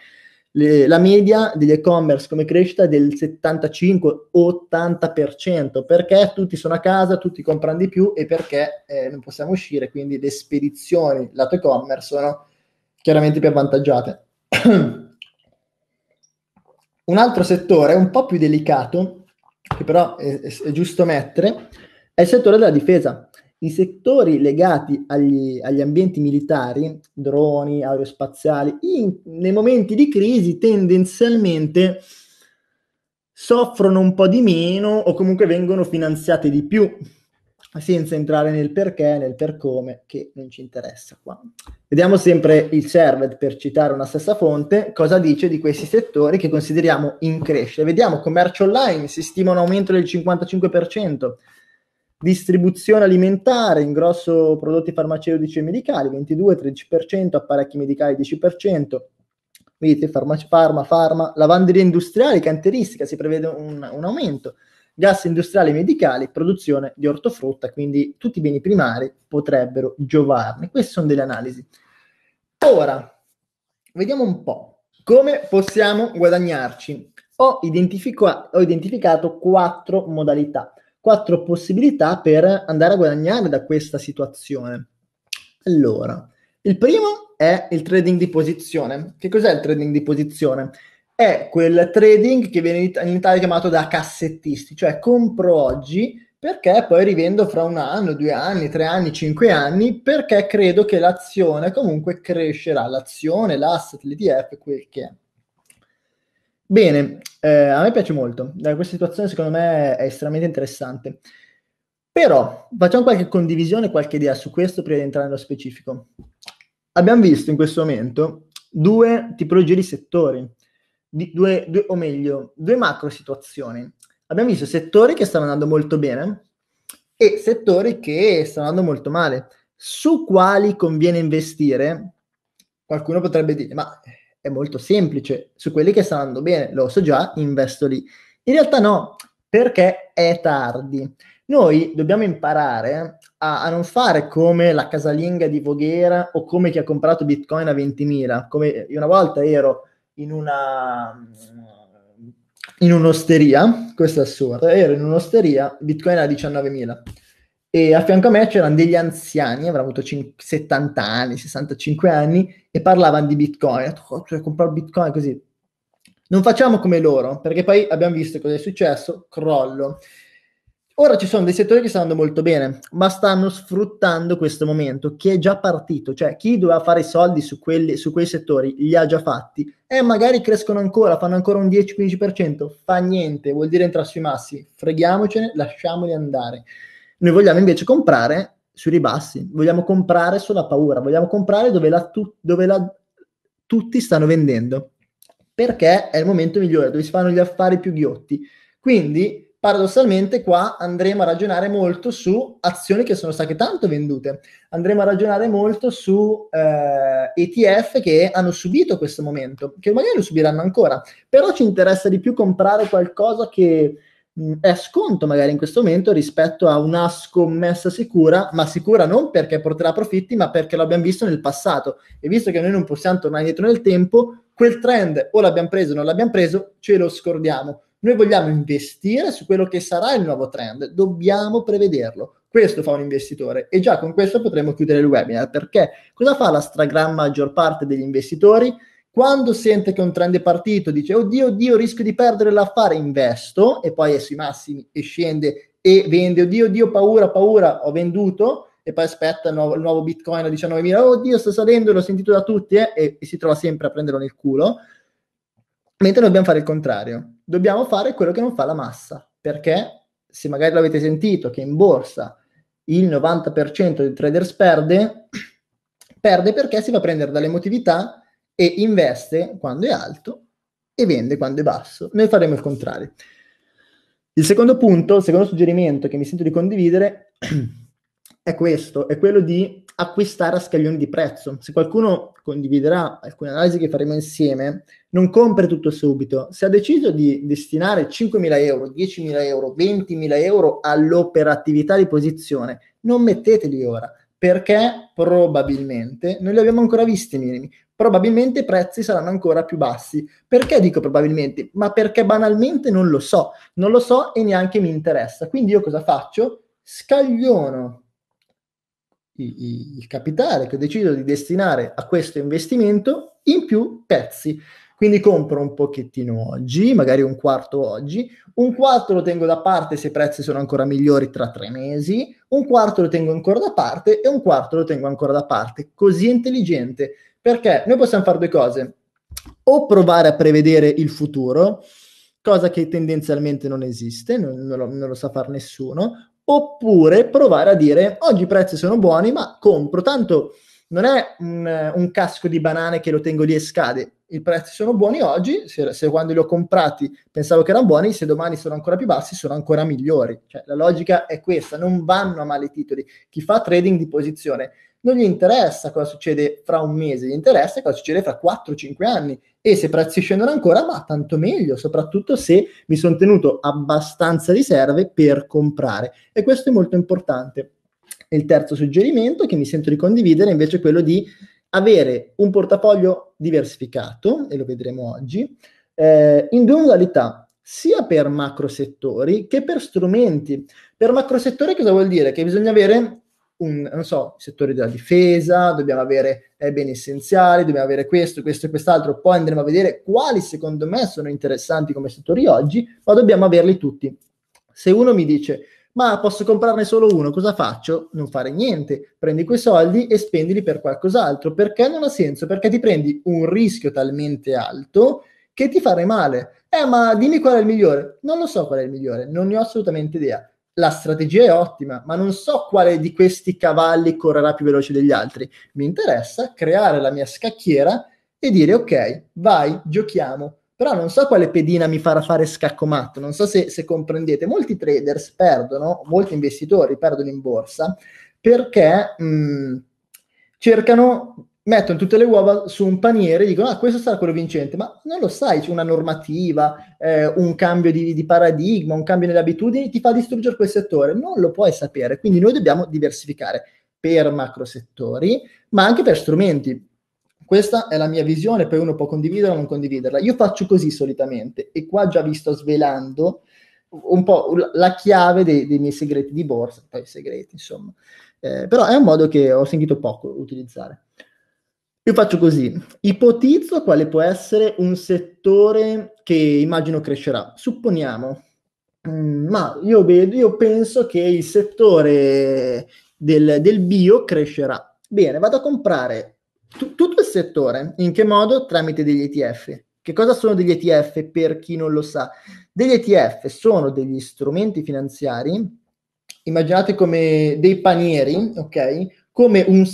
le, la media degli e-commerce come crescita è del 75-80%, perché tutti sono a casa, tutti comprano di più e perché eh, non possiamo uscire, quindi le spedizioni lato e-commerce sono chiaramente più avvantaggiate. (clears throat) un altro settore un po' più delicato, che però è, è, è giusto mettere, è il settore della difesa i settori legati agli, agli ambienti militari, droni, aerospaziali, in, nei momenti di crisi tendenzialmente soffrono un po' di meno o comunque vengono finanziati di più, senza entrare nel perché, nel per come, che non ci interessa qua. Vediamo sempre il Served per citare una stessa fonte, cosa dice di questi settori che consideriamo in crescita. Vediamo commercio online, si stima un aumento del 55%, distribuzione alimentare, ingrosso prodotti farmaceutici e medicali, 22-13%, apparecchi medicali 10%, vedete farma, farma, farma, lavanderia industriale, canteristica, si prevede un, un aumento, gas industriali e medicali, produzione di ortofrutta, quindi tutti i beni primari potrebbero giovarne. Queste sono delle analisi. Ora, vediamo un po' come possiamo guadagnarci. ho, identifico- ho identificato quattro modalità quattro possibilità per andare a guadagnare da questa situazione. Allora, il primo è il trading di posizione. Che cos'è il trading di posizione? È quel trading che viene in Italia chiamato da cassettisti, cioè compro oggi perché poi rivendo fra un anno, due anni, tre anni, cinque anni, perché credo che l'azione comunque crescerà, l'azione, l'asset, l'EDF, quel che è. Bene, eh, a me piace molto. Questa situazione secondo me è estremamente interessante. Però facciamo qualche condivisione, qualche idea su questo prima di entrare nello specifico. Abbiamo visto in questo momento due tipologie di settori, di due, due, o meglio, due macro situazioni. Abbiamo visto settori che stanno andando molto bene e settori che stanno andando molto male. Su quali conviene investire? Qualcuno potrebbe dire, ma è molto semplice, su quelli che stanno andando bene, lo so già, investo lì. In realtà no, perché è tardi. Noi dobbiamo imparare a, a non fare come la casalinga di Voghera o come chi ha comprato Bitcoin a 20.000. Come io una volta ero in una in un'osteria, questo è assurdo, ero in un'osteria, Bitcoin a 19.000 e a fianco a me c'erano degli anziani, avranno avuto 50, 70 anni, 65 anni, e parlavano di Bitcoin. Ho detto, oh, cioè, comprare Bitcoin così. Non facciamo come loro, perché poi abbiamo visto cosa è successo, crollo. Ora ci sono dei settori che stanno andando molto bene, ma stanno sfruttando questo momento che è già partito, cioè chi doveva fare i soldi su, quelli, su quei settori li ha già fatti e eh, magari crescono ancora, fanno ancora un 10-15%, fa niente, vuol dire entrare sui massi. freghiamocene, lasciamoli andare. Noi vogliamo invece comprare sui ribassi, vogliamo comprare sulla paura, vogliamo comprare dove, la tu, dove la, tutti stanno vendendo, perché è il momento migliore, dove si fanno gli affari più ghiotti. Quindi, paradossalmente, qua andremo a ragionare molto su azioni che sono state tanto vendute, andremo a ragionare molto su eh, ETF che hanno subito questo momento, che magari lo subiranno ancora, però ci interessa di più comprare qualcosa che Mm, è sconto magari in questo momento rispetto a una scommessa sicura, ma sicura non perché porterà profitti, ma perché l'abbiamo visto nel passato. E visto che noi non possiamo tornare indietro nel tempo, quel trend o l'abbiamo preso o non l'abbiamo preso, ce lo scordiamo. Noi vogliamo investire su quello che sarà il nuovo trend, dobbiamo prevederlo. Questo fa un investitore e già con questo potremo chiudere il webinar perché cosa fa la stragrande maggior parte degli investitori? Quando sente che un trend è partito, dice, oddio, oddio, rischio di perdere l'affare, investo, e poi è sui massimi e scende e vende, oddio, oddio, paura, paura, ho venduto, e poi aspetta il nuovo, il nuovo Bitcoin a 19.000, oddio, sta salendo, l'ho sentito da tutti, eh, e, e si trova sempre a prenderlo nel culo. Mentre noi dobbiamo fare il contrario, dobbiamo fare quello che non fa la massa, perché se magari l'avete sentito che in borsa il 90% dei traders perde, perde perché si va a prendere dall'emotività e investe quando è alto e vende quando è basso. Noi faremo il contrario. Il secondo punto, il secondo suggerimento che mi sento di condividere (clears throat) è questo, è quello di acquistare a scaglioni di prezzo. Se qualcuno condividerà alcune analisi che faremo insieme, non compri tutto subito. Se ha deciso di destinare 5.000 euro, 10.000 euro, 20.000 euro all'operatività di posizione, non metteteli ora, perché probabilmente non li abbiamo ancora visti i minimi, probabilmente i prezzi saranno ancora più bassi. Perché dico probabilmente? Ma perché banalmente non lo so, non lo so e neanche mi interessa. Quindi io cosa faccio? Scagliono il capitale che ho deciso di destinare a questo investimento in più pezzi. Quindi compro un pochettino oggi, magari un quarto oggi, un quarto lo tengo da parte se i prezzi sono ancora migliori tra tre mesi, un quarto lo tengo ancora da parte e un quarto lo tengo ancora da parte. Così intelligente, perché noi possiamo fare due cose, o provare a prevedere il futuro, cosa che tendenzialmente non esiste, non, non, lo, non lo sa fare nessuno, oppure provare a dire oggi i prezzi sono buoni ma compro, tanto non è un, un casco di banane che lo tengo lì e scade, i prezzi sono buoni oggi, se, se, quando li ho comprati pensavo che erano buoni, se domani sono ancora più bassi sono ancora migliori. Cioè, la logica è questa, non vanno a male i titoli. Chi fa trading di posizione non gli interessa cosa succede fra un mese, gli interessa cosa succede fra 4-5 anni e se i prezzi scendono ancora, va tanto meglio, soprattutto se mi sono tenuto abbastanza riserve per comprare. E questo è molto importante. Il terzo suggerimento che mi sento di condividere è invece quello di avere un portafoglio diversificato, e lo vedremo oggi, eh, in due modalità, sia per macro settori che per strumenti. Per macro settori cosa vuol dire? Che bisogna avere un, non so, settori della difesa, dobbiamo avere eh, beni essenziali, dobbiamo avere questo, questo e quest'altro, poi andremo a vedere quali secondo me sono interessanti come settori oggi, ma dobbiamo averli tutti. Se uno mi dice ma posso comprarne solo uno, cosa faccio? Non fare niente, prendi quei soldi e spendili per qualcos'altro, perché non ha senso, perché ti prendi un rischio talmente alto che ti farei male. Eh, ma dimmi qual è il migliore. Non lo so qual è il migliore, non ne ho assolutamente idea. La strategia è ottima, ma non so quale di questi cavalli correrà più veloce degli altri. Mi interessa creare la mia scacchiera e dire ok, vai, giochiamo, però non so quale pedina mi farà fare scacco matto, non so se, se, comprendete. Molti traders perdono, molti investitori perdono in borsa perché mh, mm, cercano, mettono tutte le uova su un paniere e dicono ah questo sarà quello vincente, ma non lo sai, c'è una normativa, eh, un cambio di, di, paradigma, un cambio nelle abitudini, ti fa distruggere quel settore, non lo puoi sapere, quindi noi dobbiamo diversificare per macro settori, ma anche per strumenti questa è la mia visione, poi uno può condividerla o non condividerla. Io faccio così solitamente e qua già vi sto svelando un po' la chiave dei, dei miei segreti di borsa, poi segreti insomma, eh, però è un modo che ho sentito poco utilizzare. Io faccio così, ipotizzo quale può essere un settore che immagino crescerà. Supponiamo, mm, ma io, vedo, io penso che il settore del, del bio crescerà. Bene, vado a comprare T- tutto il settore, in che modo? Tramite degli ETF. Che cosa sono degli ETF per chi non lo sa? Degli ETF sono degli strumenti finanziari, immaginate come dei panieri, ok? Come un,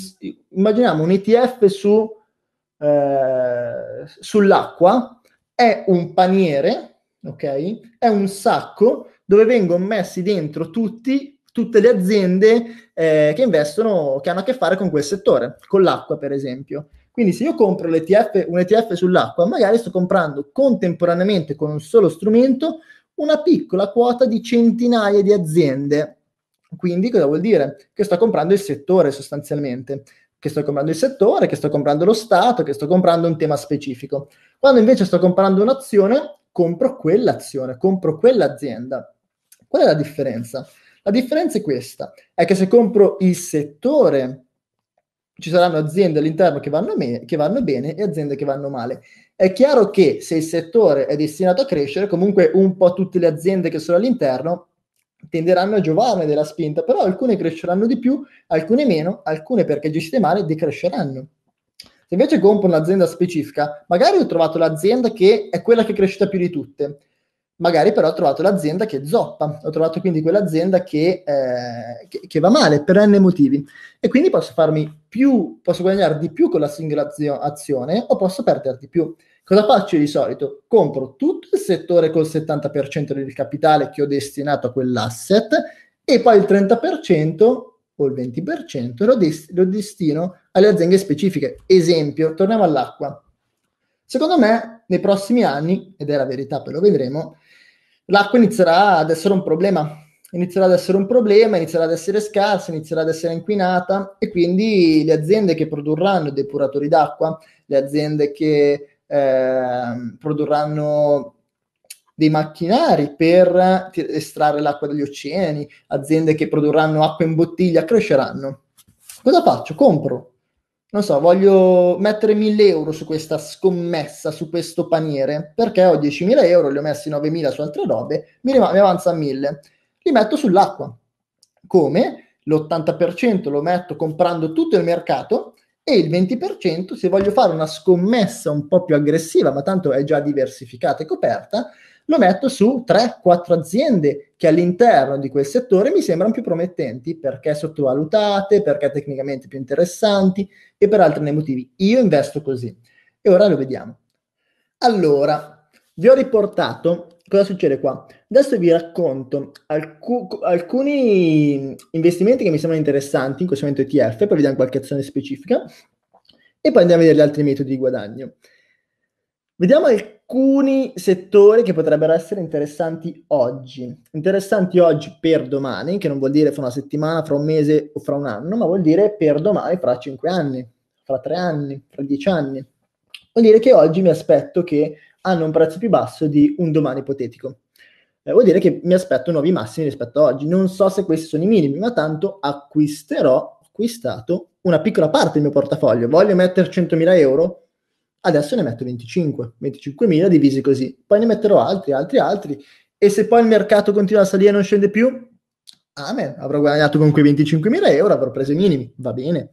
immaginiamo un ETF su, eh, sull'acqua, è un paniere, ok? È un sacco dove vengono messi dentro tutti tutte le aziende eh, che investono, che hanno a che fare con quel settore, con l'acqua per esempio. Quindi se io compro l'ETF, un ETF sull'acqua, magari sto comprando contemporaneamente con un solo strumento una piccola quota di centinaia di aziende. Quindi cosa vuol dire? Che sto comprando il settore sostanzialmente, che sto comprando il settore, che sto comprando lo Stato, che sto comprando un tema specifico. Quando invece sto comprando un'azione, compro quell'azione, compro quell'azienda. Qual è la differenza? La differenza è questa, è che se compro il settore, ci saranno aziende all'interno che vanno, me- che vanno bene e aziende che vanno male. È chiaro che se il settore è destinato a crescere, comunque un po' tutte le aziende che sono all'interno tenderanno a giovarne della spinta, però alcune cresceranno di più, alcune meno, alcune perché gestite male decresceranno. Se invece compro un'azienda specifica, magari ho trovato l'azienda che è quella che è cresciuta più di tutte, magari però ho trovato l'azienda che zoppa, ho trovato quindi quell'azienda che, eh, che, che, va male per n motivi e quindi posso farmi più, posso guadagnare di più con la singola azione o posso perdere di più. Cosa faccio di solito? Compro tutto il settore col 70% del capitale che ho destinato a quell'asset e poi il 30% o il 20% lo, dest- lo destino alle aziende specifiche. Esempio, torniamo all'acqua. Secondo me, nei prossimi anni, ed è la verità, poi lo vedremo, l'acqua inizierà ad essere un problema. Inizierà ad essere un problema, inizierà ad essere scarsa, inizierà ad essere inquinata e quindi le aziende che produrranno depuratori d'acqua, le aziende che eh, produrranno dei macchinari per estrarre l'acqua dagli oceani, aziende che produrranno acqua in bottiglia, cresceranno. Cosa faccio? Compro non so, voglio mettere 1000 euro su questa scommessa, su questo paniere, perché ho 10.000 euro, li ho messi 9.000 su altre robe, mi, riman- mi avanza 1.000. Li metto sull'acqua. Come? L'80% lo metto comprando tutto il mercato e il 20% se voglio fare una scommessa un po' più aggressiva, ma tanto è già diversificata e coperta, lo metto su 3-4 aziende che all'interno di quel settore mi sembrano più promettenti perché sottovalutate, perché tecnicamente più interessanti e per altri motivi. Io investo così. E ora lo vediamo. Allora, vi ho riportato cosa succede qua. Adesso vi racconto alc- alcuni investimenti che mi sembrano interessanti in questo momento ETF, poi vediamo qualche azione specifica e poi andiamo a vedere gli altri metodi di guadagno. Vediamo alcuni settori che potrebbero essere interessanti oggi. Interessanti oggi per domani, che non vuol dire fra una settimana, fra un mese o fra un anno, ma vuol dire per domani, fra cinque anni, fra tre anni, fra dieci anni. Vuol dire che oggi mi aspetto che hanno un prezzo più basso di un domani ipotetico. Eh, vuol dire che mi aspetto nuovi massimi rispetto a oggi. Non so se questi sono i minimi, ma tanto acquisterò, acquistato una piccola parte del mio portafoglio. Voglio mettere 100.000 euro? adesso ne metto 25, 25.000 divisi così, poi ne metterò altri, altri, altri, e se poi il mercato continua a salire e non scende più, amen, ah, avrò guadagnato con quei 25.000 euro, avrò preso i minimi, va bene.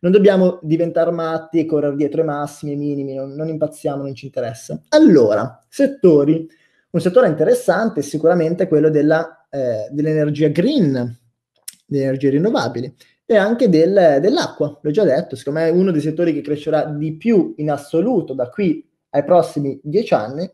Non dobbiamo diventare matti e correre dietro ai massimi e minimi, non, non impazziamo, non ci interessa. Allora, settori. Un settore interessante è sicuramente quello della, eh, dell'energia green, delle energie rinnovabili e anche del, dell'acqua. L'ho già detto, secondo me è uno dei settori che crescerà di più in assoluto da qui ai prossimi dieci anni,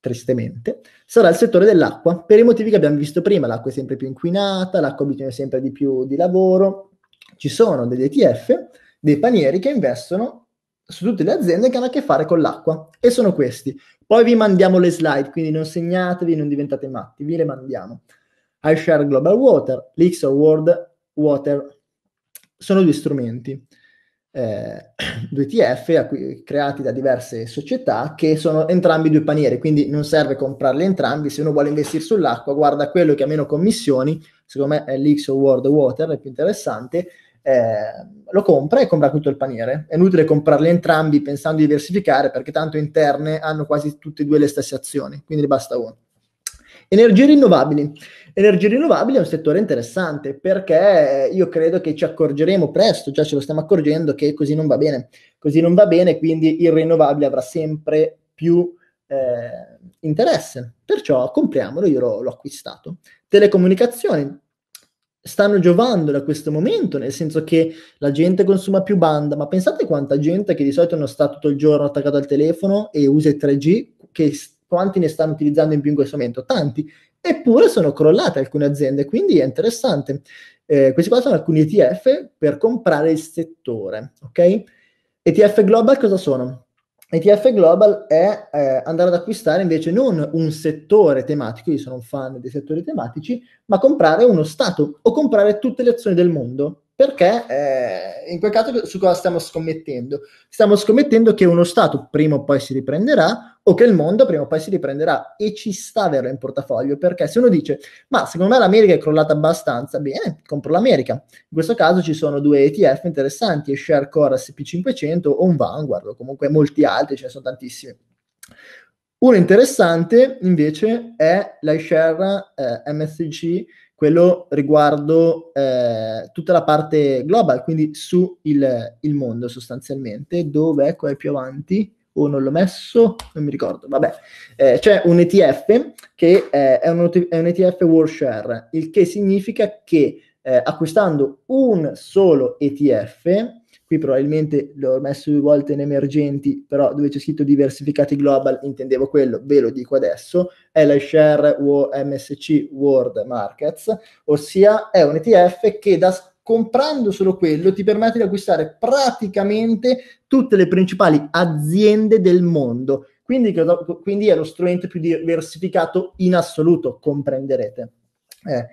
tristemente, sarà il settore dell'acqua, per i motivi che abbiamo visto prima, l'acqua è sempre più inquinata, l'acqua ha sempre di più di lavoro, ci sono degli ETF, dei panieri che investono su tutte le aziende che hanno a che fare con l'acqua e sono questi. Poi vi mandiamo le slide, quindi non segnatevi, non diventate matti, vi le mandiamo. iShare Global Water, l'X World Water sono due strumenti, eh, (clears throat) due ETF creati da diverse società che sono entrambi due paniere, quindi non serve comprarli entrambi, se uno vuole investire sull'acqua guarda quello che ha meno commissioni, secondo me è o World Water, è più interessante, eh, lo compra e compra tutto il paniere. È inutile comprarli entrambi pensando di diversificare perché tanto interne hanno quasi tutte e due le stesse azioni, quindi ne basta uno. Energie rinnovabili energie rinnovabili è un settore interessante perché io credo che ci accorgeremo presto, già cioè ce lo stiamo accorgendo che così non va bene, così non va bene, quindi il rinnovabile avrà sempre più eh, interesse. Perciò compriamolo, io l'ho, l'ho acquistato. Telecomunicazioni, stanno giovando da questo momento, nel senso che la gente consuma più banda, ma pensate quanta gente che di solito non sta tutto il giorno attaccata al telefono e usa il 3G, che quanti ne stanno utilizzando in più in questo momento? Tanti. Eppure sono crollate alcune aziende, quindi è interessante. Eh, questi qua sono alcuni ETF per comprare il settore, ok? ETF Global cosa sono? ETF Global è eh, andare ad acquistare invece non un settore tematico, io sono un fan dei settori tematici, ma comprare uno stato o comprare tutte le azioni del mondo, perché eh, in quel caso su cosa stiamo scommettendo? Stiamo scommettendo che uno Stato prima o poi si riprenderà o che il mondo prima o poi si riprenderà e ci sta averlo in portafoglio perché se uno dice ma secondo me l'America è crollata abbastanza, bene, compro l'America. In questo caso ci sono due ETF interessanti, Sharecore SP500 o un Vanguard o comunque molti altri, ce ne sono tantissimi. Uno interessante invece è l'iShare eh, MSG quello riguardo eh, tutta la parte global, quindi su il, il mondo sostanzialmente, dove qua ecco, è più avanti o oh, non l'ho messo, non mi ricordo, vabbè, eh, c'è un ETF che eh, è, un, è, un, ETF World Share, il che significa che eh, acquistando un solo ETF qui probabilmente l'ho messo due volte in emergenti, però dove c'è scritto diversificati global intendevo quello, ve lo dico adesso, è la share o MSC World Markets, ossia è un ETF che da comprando solo quello ti permette di acquistare praticamente tutte le principali aziende del mondo, quindi, quindi è lo strumento più diversificato in assoluto, comprenderete. Eh,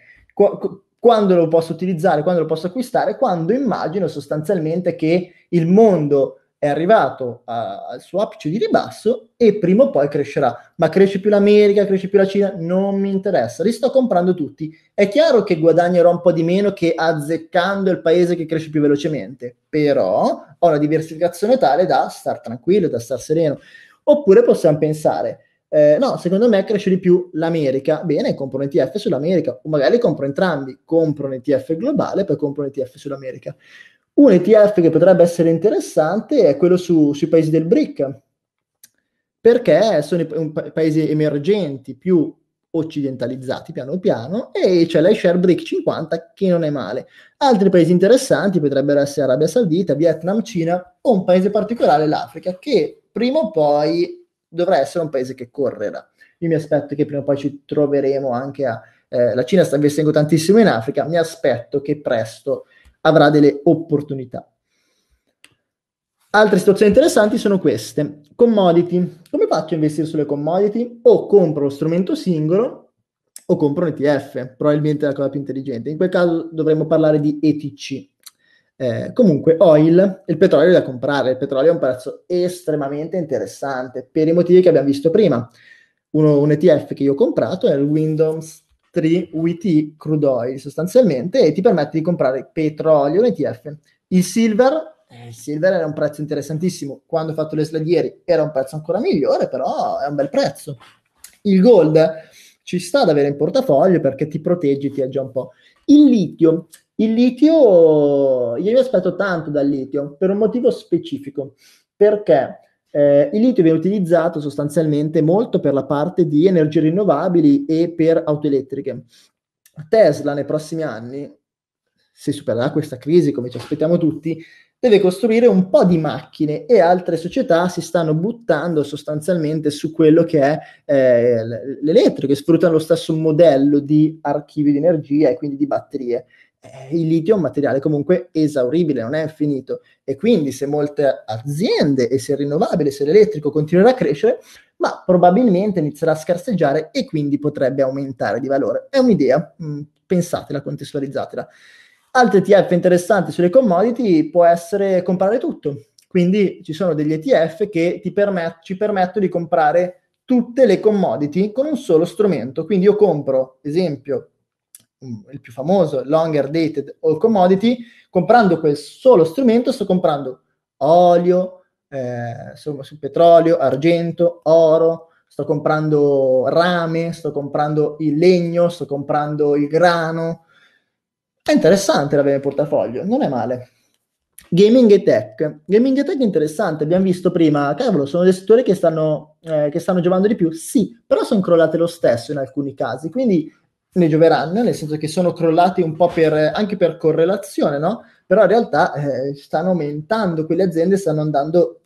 quando lo posso utilizzare, quando lo posso acquistare, quando immagino sostanzialmente che il mondo è arrivato a, al suo apice di ribasso e prima o poi crescerà. Ma cresce più l'America, cresce più la Cina, non mi interessa, li sto comprando tutti. È chiaro che guadagnerò un po' di meno che azzeccando il paese che cresce più velocemente, però ho una diversificazione tale da star tranquillo, da star sereno. Oppure possiamo pensare, eh, no, secondo me cresce di più l'America. Bene, compro un ETF sull'America, o magari compro entrambi, compro un ETF globale, poi compro un ETF sull'America. Un ETF che potrebbe essere interessante è quello su, sui paesi del BRIC, perché sono i, pa- paesi emergenti più occidentalizzati piano piano e c'è l'Aishare BRIC 50 che non è male. Altri paesi interessanti potrebbero essere Arabia Saudita, Vietnam, Cina o un paese particolare, l'Africa, che prima o poi dovrà essere un paese che correrà. Io mi aspetto che prima o poi ci troveremo anche a... Eh, la Cina sta investendo tantissimo in Africa, mi aspetto che presto avrà delle opportunità. Altre situazioni interessanti sono queste. Commodity. Come faccio a investire sulle commodity? O compro lo strumento singolo o compro un ETF. Probabilmente è la cosa più intelligente. In quel caso dovremmo parlare di ETC. Eh, comunque, oil, il petrolio da comprare, il petrolio è un prezzo estremamente interessante per i motivi che abbiamo visto prima. Uno, un ETF che io ho comprato è il Windows 3 WT Crude Oil sostanzialmente e ti permette di comprare petrolio, un ETF. Il silver eh, il silver era un prezzo interessantissimo. Quando ho fatto le slide ieri era un prezzo ancora migliore, però è un bel prezzo. Il gold ci sta ad avere in portafoglio perché ti protegge, ti aggia un po'. Il litio il litio, io mi aspetto tanto dal litio per un motivo specifico, perché eh, il litio viene utilizzato sostanzialmente molto per la parte di energie rinnovabili e per auto elettriche. Tesla nei prossimi anni, se supererà questa crisi come ci aspettiamo tutti, deve costruire un po' di macchine e altre società si stanno buttando sostanzialmente su quello che è eh, l'elettrico, che sfruttano lo stesso modello di archivi di energia e quindi di batterie eh, il litio è un materiale comunque esauribile, non è infinito. E quindi se molte aziende e se il rinnovabile, se l'elettrico continuerà a crescere, ma probabilmente inizierà a scarseggiare e quindi potrebbe aumentare di valore. È un'idea, mh, mm, pensatela, contestualizzatela. Altri ETF interessanti sulle commodity può essere comprare tutto. Quindi ci sono degli ETF che permet- ci permettono di comprare tutte le commodity con un solo strumento. Quindi io compro, esempio, il più famoso, Longer Dated All Commodity, comprando quel solo strumento sto comprando olio, eh, su, petrolio, argento, oro, sto comprando rame, sto comprando il legno, sto comprando il grano. È interessante l'avere in portafoglio, non è male. Gaming e tech. Gaming e tech è interessante, abbiamo visto prima, cavolo, sono dei settori che stanno, eh, che stanno giocando di più? Sì, però sono crollate lo stesso in alcuni casi, quindi ne gioveranno, nel senso che sono crollati un po' per, anche per correlazione, no? Però in realtà eh, stanno aumentando, quelle aziende stanno andando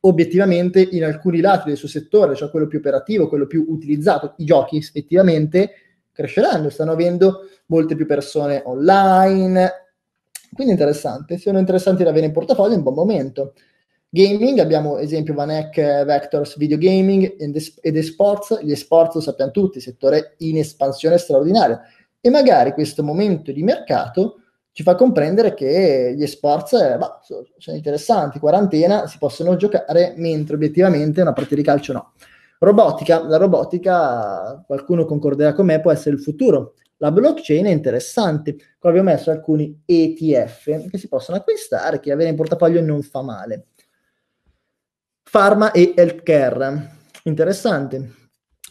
obiettivamente in alcuni lati del suo settore, cioè quello più operativo, quello più utilizzato, i giochi effettivamente cresceranno, stanno avendo molte più persone online. Quindi interessante, sono interessanti da avere in portafoglio in buon momento gaming, abbiamo esempio Vanek Vectors Video Gaming ed esports, gli esports lo sappiamo tutti, settore in espansione straordinaria e magari questo momento di mercato ci fa comprendere che gli esports eh, bah, sono interessanti, quarantena, si possono giocare mentre obiettivamente una partita di calcio no. Robotica, la robotica, qualcuno concorderà con me, può essere il futuro. La blockchain è interessante, qua abbiamo messo alcuni ETF che si possono acquistare, che avere in portafoglio non fa male. Pharma e healthcare. Interessante.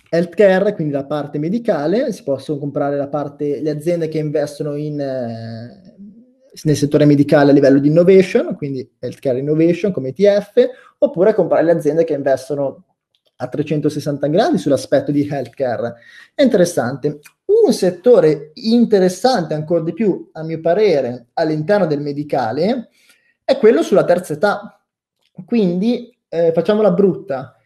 Healthcare, quindi la parte medicale, si possono comprare parte, le aziende che investono in, eh, nel settore medicale a livello di innovation, quindi healthcare innovation come ETF, oppure comprare le aziende che investono a 360 gradi sull'aspetto di healthcare. È interessante. Un settore interessante ancora di più, a mio parere, all'interno del medicale è quello sulla terza età. Quindi eh, facciamola brutta,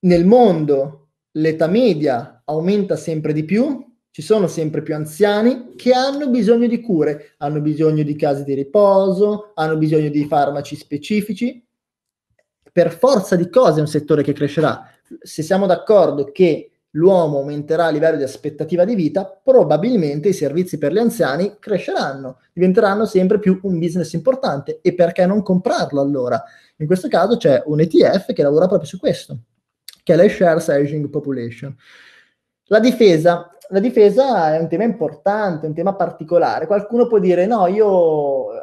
nel mondo l'età media aumenta sempre di più, ci sono sempre più anziani che hanno bisogno di cure, hanno bisogno di case di riposo, hanno bisogno di farmaci specifici. Per forza di cose è un settore che crescerà. Se siamo d'accordo che l'uomo aumenterà a livello di aspettativa di vita, probabilmente i servizi per gli anziani cresceranno, diventeranno sempre più un business importante. E perché non comprarlo allora? In questo caso c'è un ETF che lavora proprio su questo, che è la Shares Aging Population. La difesa. La difesa è un tema importante, un tema particolare. Qualcuno può dire no, io eh,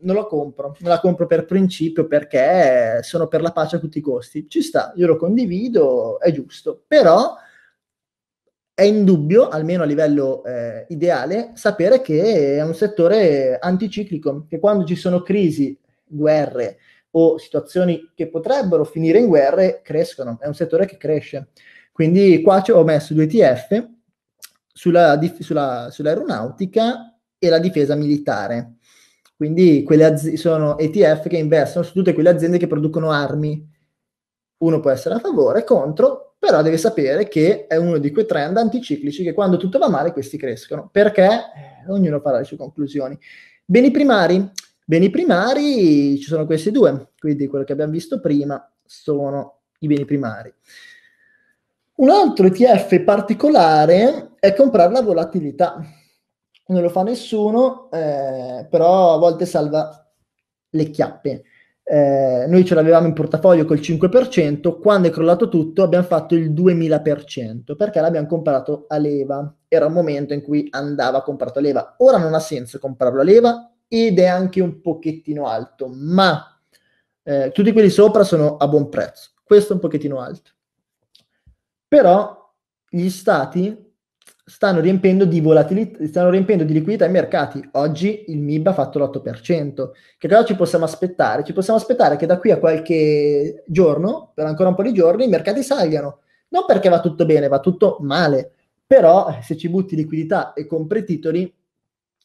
non la compro, non la compro per principio perché sono per la pace a tutti i costi. Ci sta, io lo condivido, è giusto, però è indubbio, almeno a livello eh, ideale, sapere che è un settore anticiclico, che quando ci sono crisi, guerre, o situazioni che potrebbero finire in guerre crescono, è un settore che cresce. Quindi qua ho messo due ETF sulla, sulla, sull'aeronautica e la difesa militare. Quindi az- sono ETF che investono su tutte quelle aziende che producono armi. Uno può essere a favore, contro, però deve sapere che è uno di quei trend anticiclici che quando tutto va male questi crescono, perché eh, ognuno farà le sue conclusioni. Beni primari, Beni primari ci sono questi due, quindi quello che abbiamo visto prima sono i beni primari. Un altro ETF particolare è comprare la volatilità. Non lo fa nessuno, eh, però a volte salva le chiappe. Eh, noi ce l'avevamo in portafoglio col 5%, quando è crollato tutto abbiamo fatto il 2000% perché l'abbiamo comprato a leva. Era un momento in cui andava comprato a leva. Ora non ha senso comprarlo a leva ed è anche un pochettino alto, ma eh, tutti quelli sopra sono a buon prezzo. Questo è un pochettino alto. Però gli stati stanno riempendo di volatilità, stanno riempiendo di liquidità i mercati. Oggi il MIB ha fatto l'8%. Che cosa ci possiamo aspettare? Ci possiamo aspettare che da qui a qualche giorno, per ancora un po' di giorni, i mercati salgano. Non perché va tutto bene, va tutto male, però eh, se ci butti liquidità e compri titoli,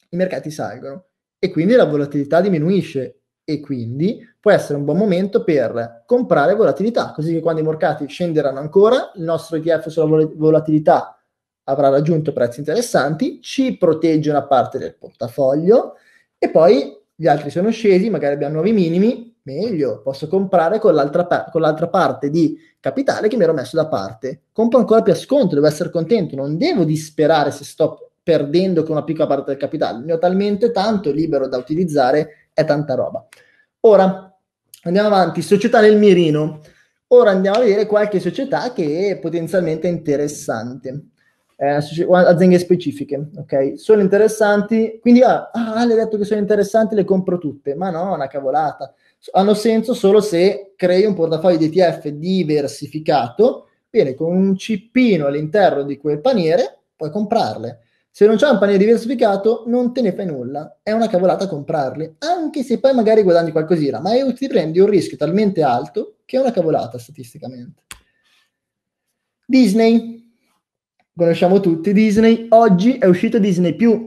i mercati salgono e quindi la volatilità diminuisce e quindi può essere un buon momento per comprare volatilità, così che quando i mercati scenderanno ancora, il nostro ETF sulla volatilità avrà raggiunto prezzi interessanti, ci protegge una parte del portafoglio e poi gli altri sono scesi, magari abbiamo nuovi minimi, meglio, posso comprare con l'altra, pa- con l'altra parte di capitale che mi ero messo da parte. Compro ancora più a sconto, devo essere contento, non devo disperare se sto perdendo con una piccola parte del capitale. Ne ho talmente tanto libero da utilizzare, è tanta roba. Ora andiamo avanti, società nel mirino. Ora andiamo a vedere qualche società che è potenzialmente interessante. Eh, aziende specifiche, ok? Sono interessanti, quindi ah, ah, le ho detto che sono interessanti, le compro tutte, ma no, una cavolata. Hanno senso solo se crei un portafoglio di ETF diversificato, bene, con un cippino all'interno di quel paniere puoi comprarle. Se non c'è un paniere diversificato, non te ne fai nulla. È una cavolata comprarli, anche se poi magari guadagni qualcosina, ma ti prendi un rischio talmente alto che è una cavolata statisticamente. Disney, conosciamo tutti Disney, oggi è uscito Disney più.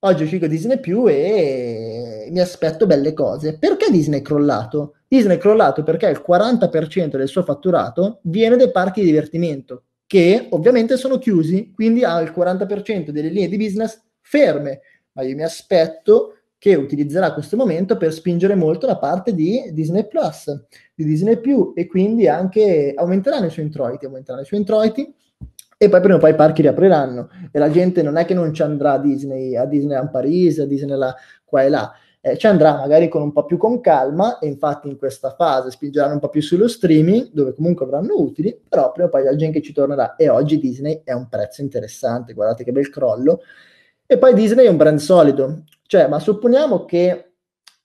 Oggi è uscito Disney più e mi aspetto belle cose. Perché Disney è crollato? Disney è crollato perché il 40% del suo fatturato viene dai parchi di divertimento, che ovviamente sono chiusi, quindi ha il 40% delle linee di business ferme, ma io mi aspetto che utilizzerà questo momento per spingere molto la parte di Disney Plus, di Disney più e quindi anche aumenteranno i suoi introiti, aumenteranno i suoi introiti e poi prima o poi i parchi riapriranno e la gente non è che non ci andrà a Disney, a Disneyland Paris, a Disneyland qua e là, eh, ci andrà magari con un po' più con calma e infatti in questa fase spingeranno un po' più sullo streaming dove comunque avranno utili, però prima o poi la gente ci tornerà e oggi Disney è un prezzo interessante, guardate che bel crollo. E poi Disney è un brand solido, cioè ma supponiamo che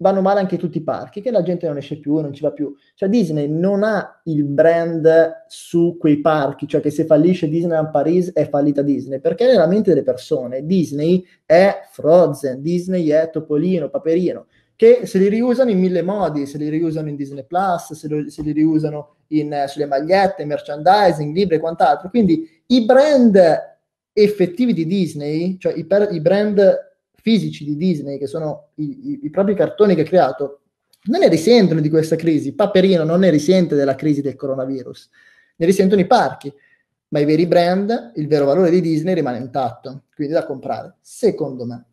vanno male anche tutti i parchi, che la gente non esce più, non ci va più. Cioè Disney non ha il brand su quei parchi, cioè che se fallisce Disneyland Paris è fallita Disney, perché nella mente delle persone Disney è Frozen, Disney è Topolino, Paperino, che se li riusano in mille modi, se li riusano in Disney Plus, se, se li riusano in, eh, sulle magliette, merchandising, libri e quant'altro. Quindi i brand effettivi di Disney, cioè i, per, i brand fisici di Disney, che sono i, i, i propri cartoni che ha creato, non ne risentono di questa crisi. Paperino non ne risente della crisi del coronavirus, ne risentono i parchi, ma i veri brand, il vero valore di Disney rimane intatto, quindi da comprare, secondo me.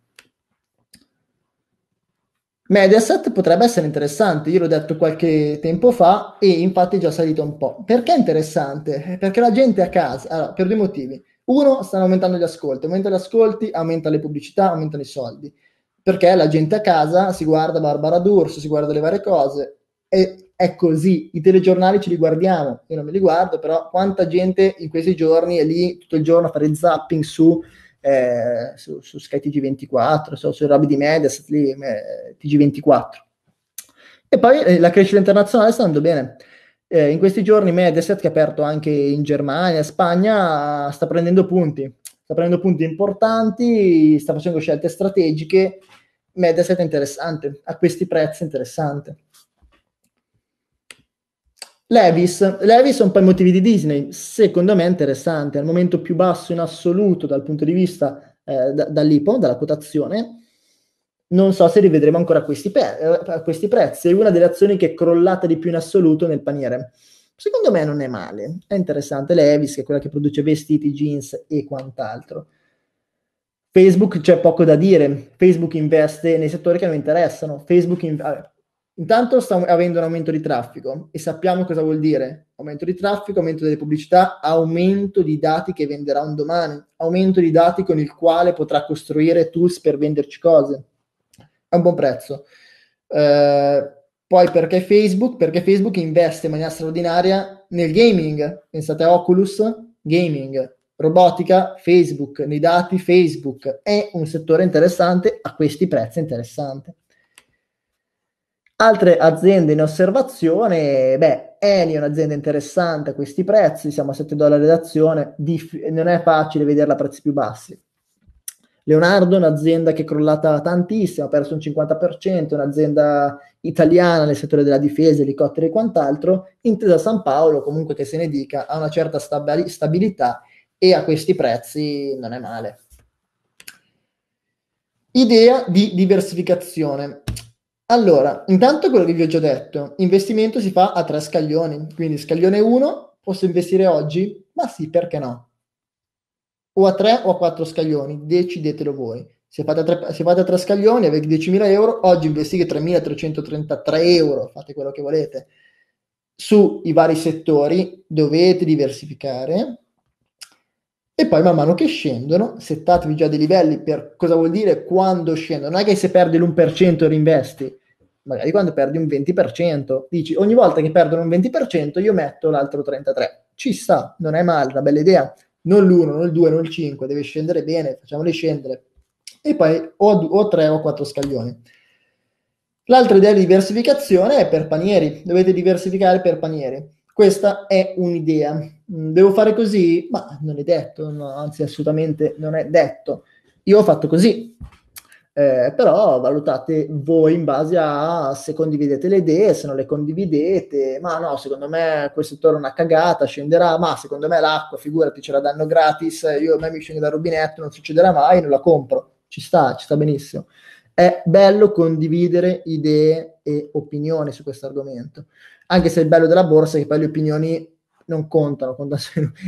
Mediaset potrebbe essere interessante, io l'ho detto qualche tempo fa e infatti è già salito un po'. Perché è interessante? Perché la gente a casa, allora, per due motivi. Uno, stanno aumentando gli ascolti, aumentano gli ascolti, aumentano le pubblicità, aumentano i soldi, perché la gente a casa si guarda Barbara D'Urso, si guarda le varie cose e è così, i telegiornali ce li guardiamo, io non me li guardo, però quanta gente in questi giorni è lì tutto il giorno a fare zapping su eh, su, su Sky TG24, so, su Rabi di Mediaset, eh, TG24. E poi eh, la crescita internazionale sta andando bene. Eh, in questi giorni Mediaset, che è aperto anche in Germania, Spagna, sta prendendo punti, sta prendendo punti importanti, sta facendo scelte strategiche. Mediaset è interessante, a questi prezzi è interessante. Levis, Levis è un po' i motivi di Disney, secondo me è interessante, al momento più basso in assoluto dal punto di vista eh, da, dall'IPO, dalla quotazione, non so se rivedremo ancora questi, pe- eh, questi prezzi. È una delle azioni che è crollata di più in assoluto nel paniere. Secondo me non è male, è interessante. Levis, che è quella che produce vestiti, jeans e quant'altro. Facebook c'è poco da dire. Facebook investe nei settori che non interessano. Facebook in- vabbè, intanto sta avendo un aumento di traffico e sappiamo cosa vuol dire. Aumento di traffico, aumento delle pubblicità, aumento di dati che venderà un domani, aumento di dati con il quale potrà costruire tools per venderci cose è un buon prezzo. Eh, poi perché Facebook? Perché Facebook investe in maniera straordinaria nel gaming. Pensate a Oculus, gaming, robotica, Facebook, nei dati, Facebook. È un settore interessante a questi prezzi interessante. Altre aziende in osservazione, beh, Eni è un'azienda interessante a questi prezzi, siamo a 7 dollari d'azione, dif- non è facile vederla a prezzi più bassi. Leonardo è un'azienda che è crollata tantissimo, ha perso un 50%, un'azienda italiana nel settore della difesa, elicotteri e quant'altro. Intesa San Paolo, comunque che se ne dica, ha una certa stabili- stabilità e a questi prezzi non è male. Idea di diversificazione. Allora, intanto quello che vi ho già detto, investimento si fa a tre scaglioni, quindi scaglione 1, posso investire oggi? Ma sì, perché no? o a tre o a quattro scaglioni, decidetelo voi. Se fate a tre, se fate a 3 scaglioni avete 10.000 euro, oggi investite 3.333 euro, fate quello che volete, sui vari settori, dovete diversificare e poi man mano che scendono, settatevi già dei livelli per cosa vuol dire quando scendono. Non è che se perdi l'1% reinvesti, magari quando perdi un 20%, dici ogni volta che perdono un 20% io metto l'altro 33%. Ci sta, non è male, una bella idea non l'1, non il 2, non il 5, deve scendere bene, facciamole scendere, e poi o 3 o 4 scaglioni. L'altra idea di diversificazione è per panieri, dovete diversificare per panieri. Questa è un'idea. Mm, devo fare così? Ma non è detto, no, anzi assolutamente non è detto. Io ho fatto così, eh, però valutate voi in base a se condividete le idee, se non le condividete, ma no, secondo me quel settore è una cagata, scenderà, ma secondo me l'acqua, figurati, ce la danno gratis, io a me mi scende dal rubinetto, non succederà mai, non la compro, ci sta, ci sta benissimo. È bello condividere idee e opinioni su questo argomento, anche se il bello della borsa è che poi le opinioni non contano, contano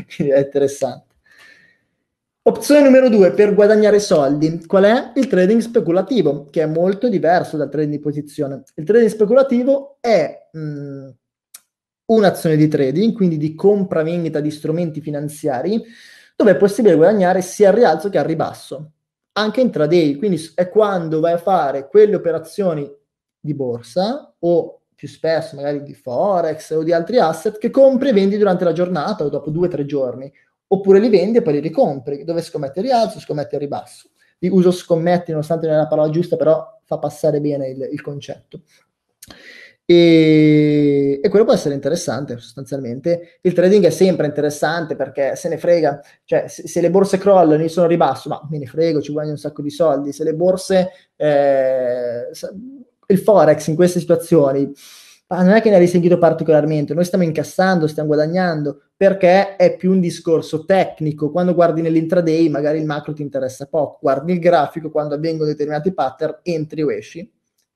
(laughs) è interessante. Opzione numero due per guadagnare soldi. Qual è? Il trading speculativo, che è molto diverso dal trading di posizione. Il trading speculativo è mh, mm, un'azione di trading, quindi di compravendita di strumenti finanziari, dove è possibile guadagnare sia al rialzo che al ribasso, anche intraday. Quindi è quando vai a fare quelle operazioni di borsa o più spesso magari di forex o di altri asset che compri e vendi durante la giornata o dopo due o tre giorni oppure li vendi e poi li ricompri, dove scommetti il rialzo, scommetti il ribasso. Di uso scommetti, nonostante non è la parola giusta, però fa passare bene il, il concetto. E, e, quello può essere interessante sostanzialmente. Il trading è sempre interessante perché se ne frega, cioè se, se le borse crollano, io sono ribasso, ma me ne frego, ci guadagno un sacco di soldi. Se le borse, eh, il forex in queste situazioni ma ah, non è che ne hai sentito particolarmente, noi stiamo incassando, stiamo guadagnando, perché è più un discorso tecnico. Quando guardi nell'intraday magari il macro ti interessa poco, guardi il grafico, quando avvengono determinati pattern, entri o esci.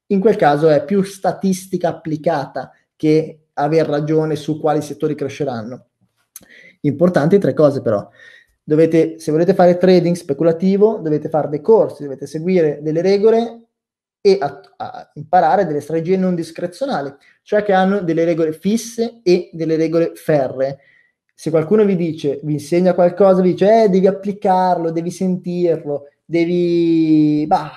In quel caso è più statistica applicata che aver ragione su quali settori cresceranno. Importanti tre cose però. Dovete, se volete fare trading speculativo, dovete fare dei corsi, dovete seguire delle regole e a, a imparare delle strategie non discrezionali, cioè che hanno delle regole fisse e delle regole ferree se qualcuno vi dice, vi insegna qualcosa, vi dice, eh, devi applicarlo, devi sentirlo, devi, bah,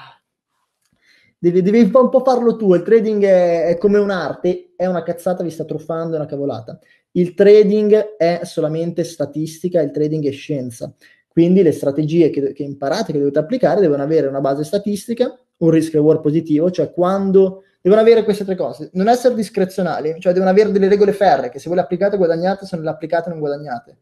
devi, devi un, po', un po', farlo tu, il trading è, è, come un'arte, è una cazzata, vi sta truffando, è una cavolata. Il trading è solamente statistica, il trading è scienza. Quindi le strategie che, che imparate, che dovete applicare, devono avere una base statistica un risk reward positivo, cioè quando devono avere queste tre cose, non essere discrezionali, cioè devono avere delle regole ferre che se voi le applicate guadagnate, se non le applicate non guadagnate.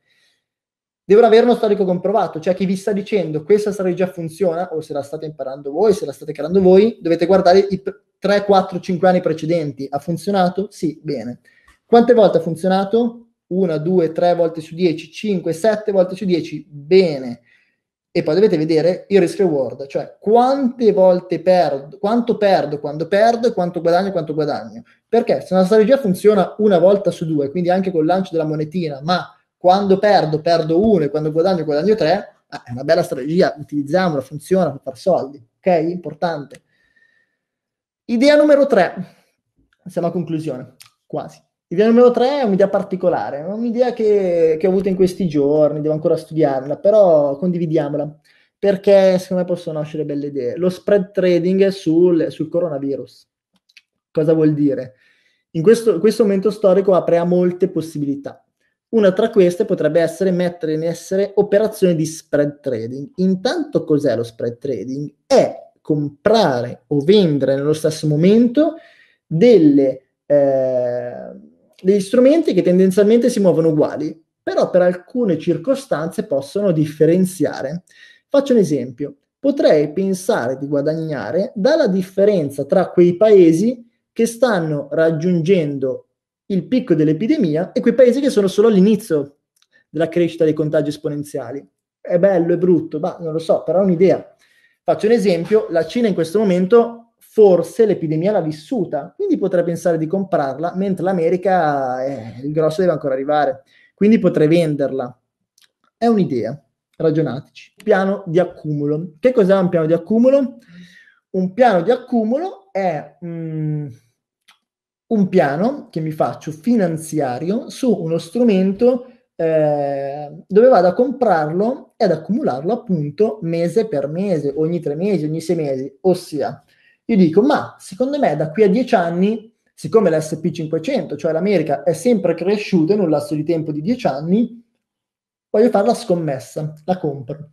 Devono avere uno storico comprovato, cioè chi vi sta dicendo questa strategia funziona o se la state imparando voi, se la state creando voi, dovete guardare i 3, 4, 5 anni precedenti. Ha funzionato? Sì, bene. Quante volte ha funzionato? Una, due, tre volte su 10, 5, 7 volte su 10, bene e poi dovete vedere il risk reward, cioè quante volte perdo, quanto perdo quando perdo e quanto guadagno quanto guadagno. Perché se una strategia funziona una volta su due, quindi anche col lancio della monetina, ma quando perdo perdo uno e quando guadagno guadagno tre, ah, è una bella strategia, utilizziamola, funziona per far soldi, ok? Importante. Idea numero tre, siamo a conclusione, quasi. Divino numero tre è un'idea particolare, è un'idea che, che, ho avuto in questi giorni, devo ancora studiarla, però condividiamola, perché secondo me possono nascere belle idee. Lo spread trading sul, sul coronavirus. Cosa vuol dire? In questo, questo momento storico apre a molte possibilità. Una tra queste potrebbe essere mettere in essere operazioni di spread trading. Intanto cos'è lo spread trading? È comprare o vendere nello stesso momento delle... Eh, degli strumenti che tendenzialmente si muovono uguali, però per alcune circostanze possono differenziare. Faccio un esempio. Potrei pensare di guadagnare dalla differenza tra quei paesi che stanno raggiungendo il picco dell'epidemia e quei paesi che sono solo all'inizio della crescita dei contagi esponenziali. È bello, è brutto, ma non lo so, però è un'idea. Faccio un esempio, la Cina in questo momento forse l'epidemia l'ha vissuta, quindi potrei pensare di comprarla, mentre l'America, eh, il grosso deve ancora arrivare, quindi potrei venderla. È un'idea, ragionateci. Piano di accumulo. Che cos'è un piano di accumulo? Un piano di accumulo è mm, un piano che mi faccio finanziario su uno strumento eh, dove vado a comprarlo e ad accumularlo appunto mese per mese, ogni tre mesi, ogni sei mesi, ossia io dico, ma secondo me da qui a dieci anni, siccome l'SP500, cioè l'America, è sempre cresciuta in un lasso di tempo di dieci anni, voglio fare la scommessa, la compro.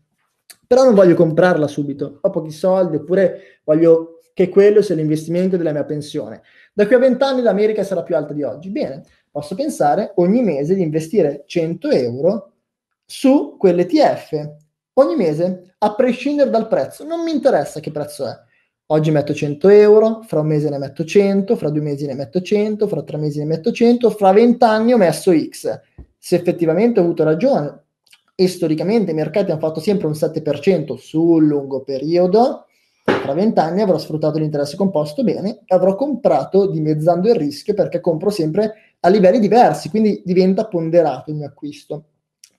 Però non voglio comprarla subito, ho pochi soldi, oppure voglio che quello sia l'investimento della mia pensione. Da qui a vent'anni l'America sarà più alta di oggi. Bene, posso pensare ogni mese di investire 100 euro su quell'ETF, ogni mese, a prescindere dal prezzo. Non mi interessa che prezzo è Oggi metto 100 euro, fra un mese ne metto 100, fra due mesi ne metto 100, fra tre mesi ne metto 100, fra vent'anni ho messo X. Se effettivamente ho avuto ragione e storicamente i mercati hanno fatto sempre un 7% sul lungo periodo, fra vent'anni avrò sfruttato l'interesse composto bene e avrò comprato dimezzando il rischio perché compro sempre a livelli diversi, quindi diventa ponderato il mio acquisto.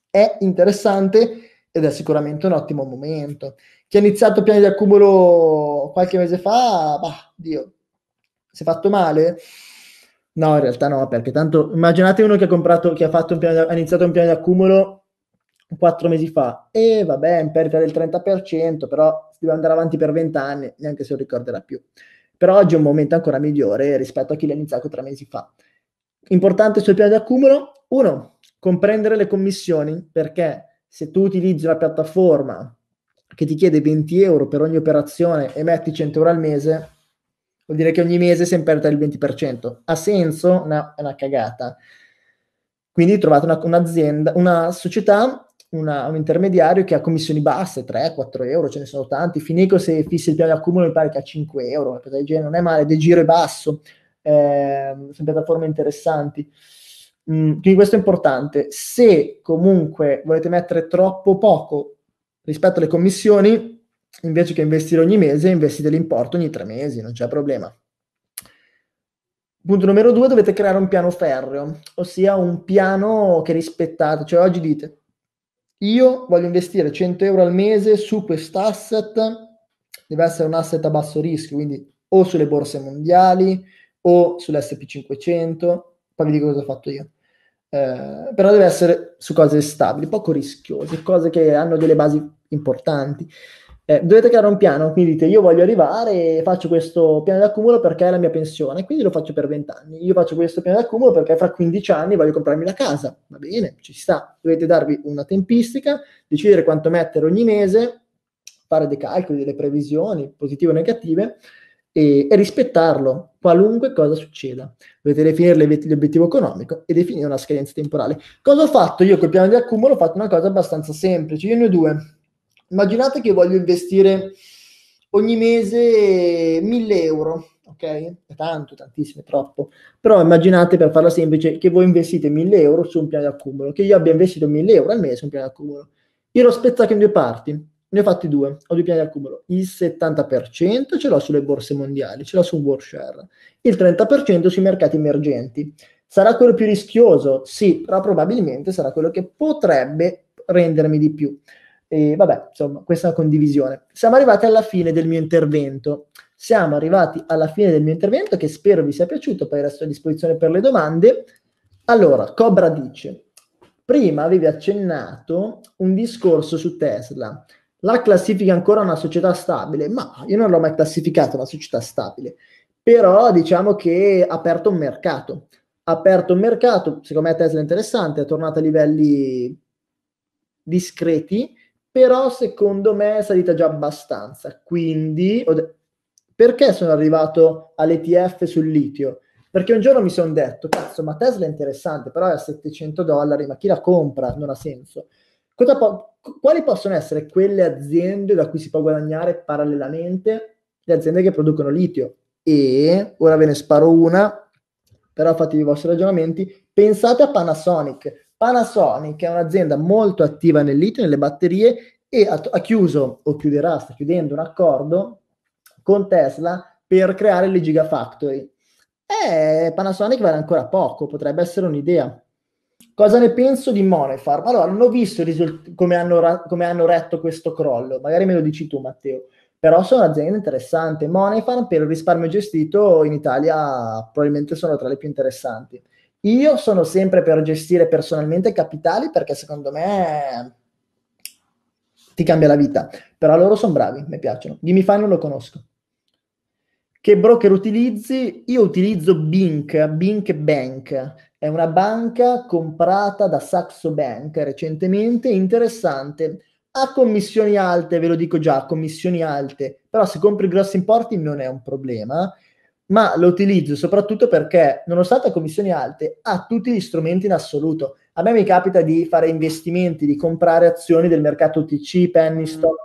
È interessante ed è sicuramente un ottimo momento. Chi ha iniziato piani di accumulo qualche mese fa, bah, Dio, si è fatto male? No, in realtà no, perché tanto immaginate uno che ha comprato, che ha, fatto un piano, ha iniziato un piano di accumulo quattro mesi fa e vabbè, in perdita del 30%, però deve andare avanti per 20 anni, neanche se lo ricorderà più. Però oggi è un momento ancora migliore rispetto a chi l'ha iniziato tre mesi fa. Importante sul piano di accumulo, uno, comprendere le commissioni, perché se tu utilizzi una piattaforma che ti chiede 20 euro per ogni operazione e metti 100 euro al mese, vuol dire che ogni mese sei in perdita del 20%. Ha senso? No, è una cagata. Quindi trovate una, un'azienda, una società, una, un intermediario che ha commissioni basse, 3-4 euro, ce ne sono tanti. Fineco se fissi il piano di accumulo mi pare che a 5 euro, una cosa del genere, non è male, De Giro è basso, eh, sono piattaforme interessanti. Mm, quindi questo è importante. Se comunque volete mettere troppo poco rispetto alle commissioni, invece che investire ogni mese, investite l'importo ogni tre mesi, non c'è problema. Punto numero due, dovete creare un piano ferreo, ossia un piano che rispettate. Cioè oggi dite, io voglio investire 100 euro al mese su quest'asset, deve essere un asset a basso rischio, quindi o sulle borse mondiali o sull'SP500, poi vi dico cosa ho fatto io. Eh, però deve essere su cose stabili, poco rischiose, cose che hanno delle basi importanti. Eh, dovete creare un piano, quindi dite io voglio arrivare e faccio questo piano d'accumulo perché è la mia pensione, quindi lo faccio per 20 anni. Io faccio questo piano d'accumulo perché fra 15 anni voglio comprarmi la casa. Va bene, ci sta. Dovete darvi una tempistica, decidere quanto mettere ogni mese, fare dei calcoli, delle previsioni positive o negative e, e rispettarlo qualunque cosa succeda. Dovete definire l'obiettivo economico e definire una scadenza temporale. Cosa ho fatto io col piano di accumulo? Ho fatto una cosa abbastanza semplice. Io ne ho due. Immaginate che voglio investire ogni mese 1000 euro, ok? È tanto, tantissimo, è troppo. Però immaginate, per farla semplice, che voi investite 1000 euro su un piano di accumulo, che io abbia investito 1000 euro al mese su un piano di accumulo. Io l'ho spezzato in due parti ne ho fatti due, ho due piani di accumulo. Il 70% ce l'ho sulle borse mondiali, ce l'ho su Warshare. Il 30% sui mercati emergenti. Sarà quello più rischioso? Sì, però probabilmente sarà quello che potrebbe rendermi di più. E vabbè, insomma, questa è una condivisione. Siamo arrivati alla fine del mio intervento. Siamo arrivati alla fine del mio intervento che spero vi sia piaciuto, poi resto a disposizione per le domande. Allora, Cobra dice, prima avevi accennato un discorso su Tesla. La classifica ancora una società stabile, ma io non l'ho mai classificata una società stabile, però diciamo che ha aperto un mercato. Ha aperto un mercato, secondo me Tesla è interessante, è tornata a livelli discreti, però secondo me è salita già abbastanza. Quindi, perché sono arrivato all'ETF sul litio? Perché un giorno mi sono detto, cazzo, ma Tesla è interessante, però è a 700 dollari, ma chi la compra? Non ha senso po- quali possono essere quelle aziende da cui si può guadagnare parallelamente le aziende che producono litio? E ora ve ne sparo una, però fatevi i vostri ragionamenti. Pensate a Panasonic. Panasonic è un'azienda molto attiva nel litio, nelle batterie e ha, ha chiuso o chiuderà, sta chiudendo un accordo con Tesla per creare le Gigafactory. Eh, Panasonic vale ancora poco, potrebbe essere un'idea. Cosa ne penso di Monefarm? Allora, non ho visto risult- come, hanno, come hanno retto questo crollo, magari me lo dici tu Matteo, però sono un'azienda interessante. Monefarm per il risparmio gestito in Italia probabilmente sono tra le più interessanti. Io sono sempre per gestire personalmente capitali perché secondo me ti cambia la vita. Però loro sono bravi, mi piacciono. Dimmi Fine non lo conosco. Che broker utilizzi? Io utilizzo Bink, Bink Bank, è una banca comprata da Saxo Bank recentemente, interessante. Ha commissioni alte, ve lo dico già, commissioni alte, però se compri grossi importi non è un problema, ma lo utilizzo soprattutto perché, nonostante commissioni alte, ha tutti gli strumenti in assoluto. A me mi capita di fare investimenti, di comprare azioni del mercato UTC, penny mm. stock,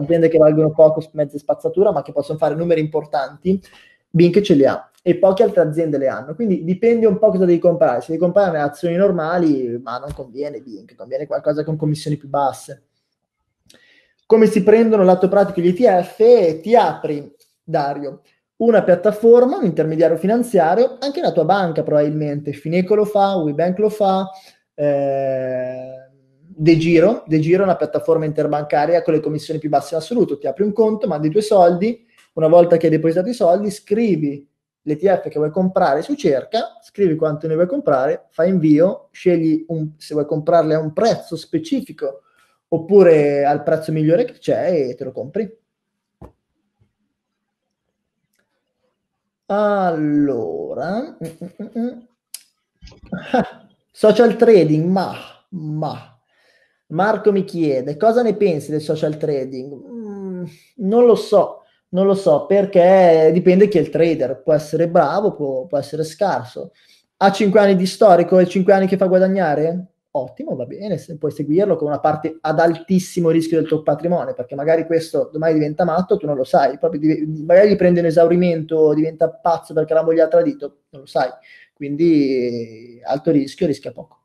aziende che valgono poco, mezza spazzatura, ma che possono fare numeri importanti. Bink ce li ha e poche altre aziende le hanno. Quindi dipende un po' cosa devi comprare. Se devi comprare azioni normali, ma non conviene Bing, conviene qualcosa con commissioni più basse. Come si prendono lato pratico gli ETF? Ti apri, Dario, una piattaforma, un intermediario finanziario, anche la tua banca probabilmente, Fineco lo fa, WeBank lo fa, eh, De Giro, De Giro è una piattaforma interbancaria con le commissioni più basse in assoluto, ti apri un conto, mandi i tuoi soldi, una volta che hai depositato i soldi scrivi l'ETF che vuoi comprare su cerca, scrivi quanto ne vuoi comprare, fai invio, scegli un, se vuoi comprarle a un prezzo specifico oppure al prezzo migliore che c'è e te lo compri. Allora, (laughs) social trading, ma, ma. Marco mi chiede cosa ne pensi del social trading? Mm, non lo so non lo so, perché dipende chi è il trader, può essere bravo, può, può essere scarso. Ha 5 anni di storico e 5 anni che fa guadagnare? Ottimo, va bene, se puoi seguirlo con una parte ad altissimo rischio del tuo patrimonio, perché magari questo domani diventa matto, tu non lo sai, di, magari gli prende un esaurimento, diventa pazzo perché la moglie ha tradito, non lo sai. Quindi alto rischio, rischia poco.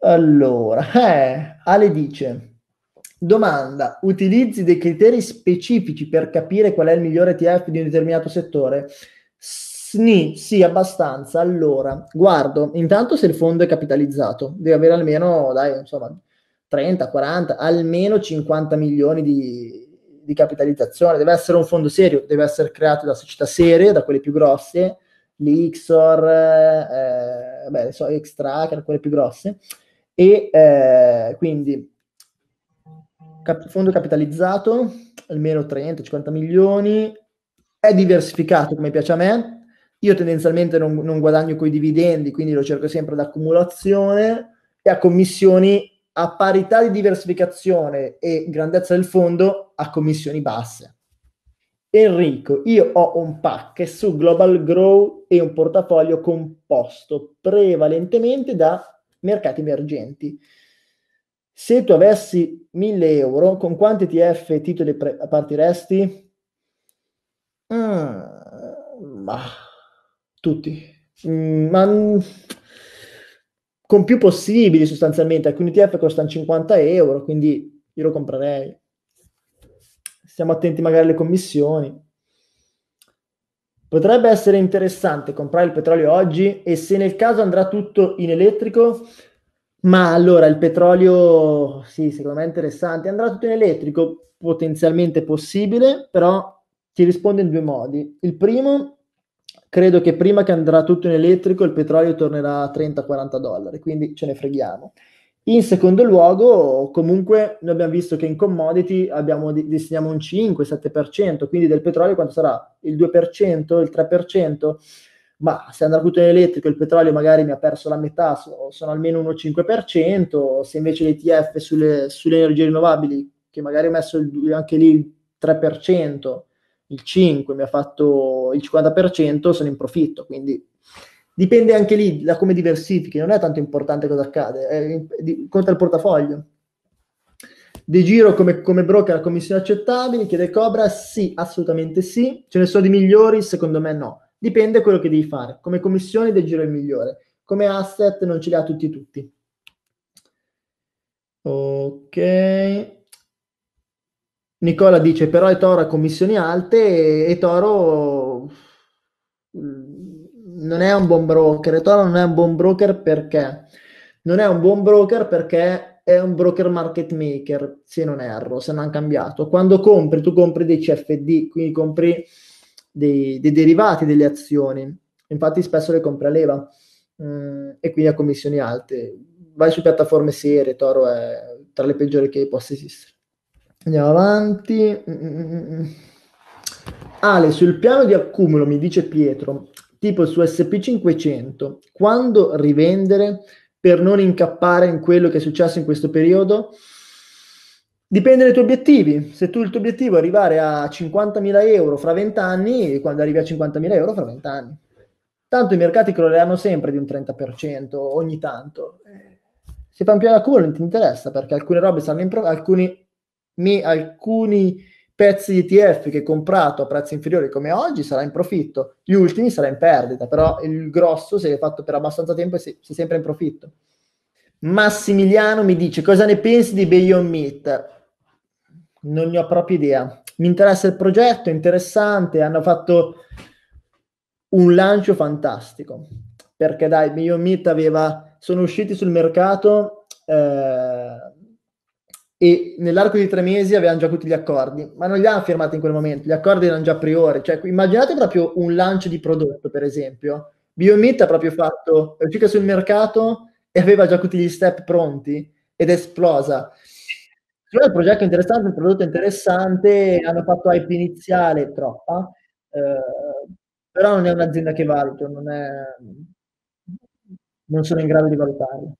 Allora, eh, Ale dice, Domanda, utilizzi dei criteri specifici per capire qual è il migliore ETF di un determinato settore? Sni, sì, abbastanza. Allora, guardo, intanto se il fondo è capitalizzato, deve avere almeno, dai, insomma, 30, 40, almeno 50 milioni di, di capitalizzazione. Deve essere un fondo serio, deve essere creato da società serie, da quelle più grosse, l'Ixor, eh, eh beh, so, Extracker, quelle più grosse. E eh, quindi Cap- fondo capitalizzato, almeno 30-50 milioni, è diversificato come piace a me, io tendenzialmente non, non guadagno coi dividendi, quindi lo cerco sempre ad accumulazione e a commissioni a parità di diversificazione e grandezza del fondo a commissioni basse. Enrico, io ho un pack su Global Grow e un portafoglio composto prevalentemente da mercati emergenti. Se tu avessi 1000 euro, con quanti TF titoli pre- partiresti? Mm, ma tutti. Mm, ma con più possibili sostanzialmente. Alcuni TF costano 50 euro, quindi io lo comprerei. Stiamo attenti magari alle commissioni. Potrebbe essere interessante comprare il petrolio oggi e se nel caso andrà tutto in elettrico, ma allora il petrolio, sì, secondo me è interessante. Andrà tutto in elettrico? Potenzialmente possibile, però ti rispondo in due modi. Il primo, credo che prima che andrà tutto in elettrico il petrolio tornerà a 30-40 dollari, quindi ce ne freghiamo. In secondo luogo, comunque, noi abbiamo visto che in commodity abbiamo, destiniamo un 5-7%, quindi del petrolio quanto sarà? Il 2%, il 3%? ma se è andato tutto in elettrico il petrolio magari mi ha perso la metà, so, sono almeno 1,5%, se invece l'ETF sulle, sulle energie rinnovabili, che magari ho messo il, anche lì il 3%, il 5% mi ha fatto il 50%, sono in profitto, quindi dipende anche lì da come diversifichi, non è tanto importante cosa accade, è, di, conta il portafoglio. De Giro come, come broker a commissioni accettabili, chiede Cobra? Sì, assolutamente sì. Ce ne sono di migliori? Secondo me no. Dipende quello che devi fare. Come commissioni del giro il migliore. Come asset non ce li ha tutti tutti. Ok. Nicola dice però è Toro a commissioni alte e, e Toro mm, non è un buon broker. E Toro non è un buon broker perché? Non è un buon broker perché è un broker market maker, se non erro, se non ha cambiato. Quando compri, tu compri dei CFD, quindi compri dei, dei derivati delle azioni, infatti spesso le compra leva mh, mm, e quindi a commissioni alte. Vai su piattaforme serie, Toro è tra le peggiori che possa esistere. Andiamo avanti. Mm, mm, Ale, sul piano di accumulo, mi dice Pietro, tipo su SP500, quando rivendere per non incappare in quello che è successo in questo periodo? Dipende dai tuoi obiettivi. Se tu il tuo obiettivo è arrivare a 50.000 euro fra 20 anni, quando arrivi a 50.000 euro fra 20 anni. Tanto i mercati crolleranno sempre di un 30% ogni tanto. Eh, se fai un piano accumulo non ti interessa perché alcune robe stanno in pro- alcuni, alcuni pezzi di ETF che hai comprato a prezzi inferiori come oggi sarà in profitto, gli ultimi sarà in perdita, però il grosso se l'hai fatto per abbastanza tempo sei, sei sempre in profitto. Massimiliano mi dice cosa ne pensi di Bayon Meat? non ne ho proprio idea. Mi interessa il progetto, è interessante, hanno fatto un lancio fantastico, perché dai, Mio Meat aveva, sono usciti sul mercato eh, e nell'arco di tre mesi avevano già tutti gli accordi, ma non li hanno firmati in quel momento, gli accordi erano già a priori, cioè immaginate proprio un lancio di prodotto, per esempio. Biomit ha proprio fatto, è uscita sul mercato e aveva già tutti gli step pronti ed è esplosa. Secondo me il progetto è interessante, il prodotto è interessante, hanno fatto hype iniziale, troppa, eh, però non è un'azienda che valuto, non, è, non sono in grado di valutarla.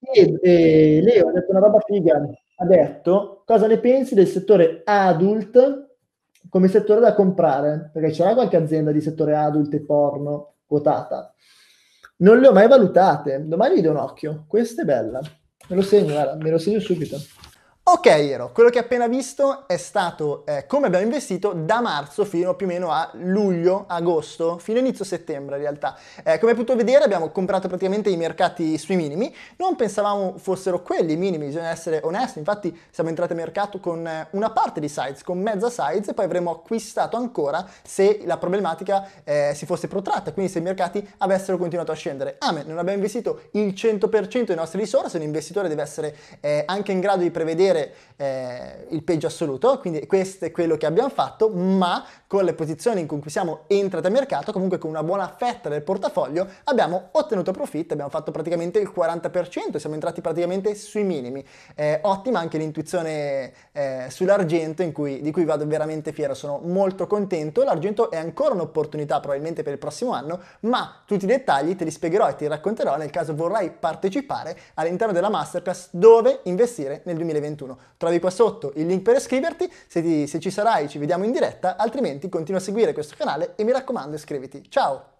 E, e Leo ha detto una roba figa, ha detto cosa ne pensi del settore adult come settore da comprare, perché c'era qualche azienda di settore adult e porno quotata. Non le ho mai valutate, domani gli do un occhio, questa è bella. Me lo me lo Melocênio subito. Ok Ero, quello che hai appena visto è stato eh, come abbiamo investito da marzo fino più o meno a luglio, agosto, fino inizio settembre in realtà. Eh, come hai potuto vedere abbiamo comprato praticamente i mercati sui minimi, non pensavamo fossero quelli i minimi, bisogna essere onesti, infatti siamo entrati al mercato con eh, una parte di size, con mezza size e poi avremmo acquistato ancora se la problematica eh, si fosse protratta, quindi se i mercati avessero continuato a scendere. Amen, ah, non abbiamo investito il 100% delle nostre risorse, un investitore deve essere eh, anche in grado di prevedere ottenere eh, il peggio assoluto, quindi questo è quello che abbiamo fatto, ma con le posizioni in cui siamo entrati a mercato, comunque con una buona fetta del portafoglio, abbiamo ottenuto profitto, abbiamo fatto praticamente il 40%, siamo entrati praticamente sui minimi. Eh, ottima anche l'intuizione eh, sull'argento cui, di cui vado veramente fiero, sono molto contento, l'argento è ancora un'opportunità probabilmente per il prossimo anno, ma tutti i dettagli te li spiegherò e ti racconterò nel caso vorrai partecipare all'interno della masterclass dove investire nel 2021. 2021. Trovi qua sotto il link per iscriverti, se, ti, se ci sarai ci vediamo in diretta, altrimenti continua a seguire questo canale e mi raccomando iscriviti. Ciao!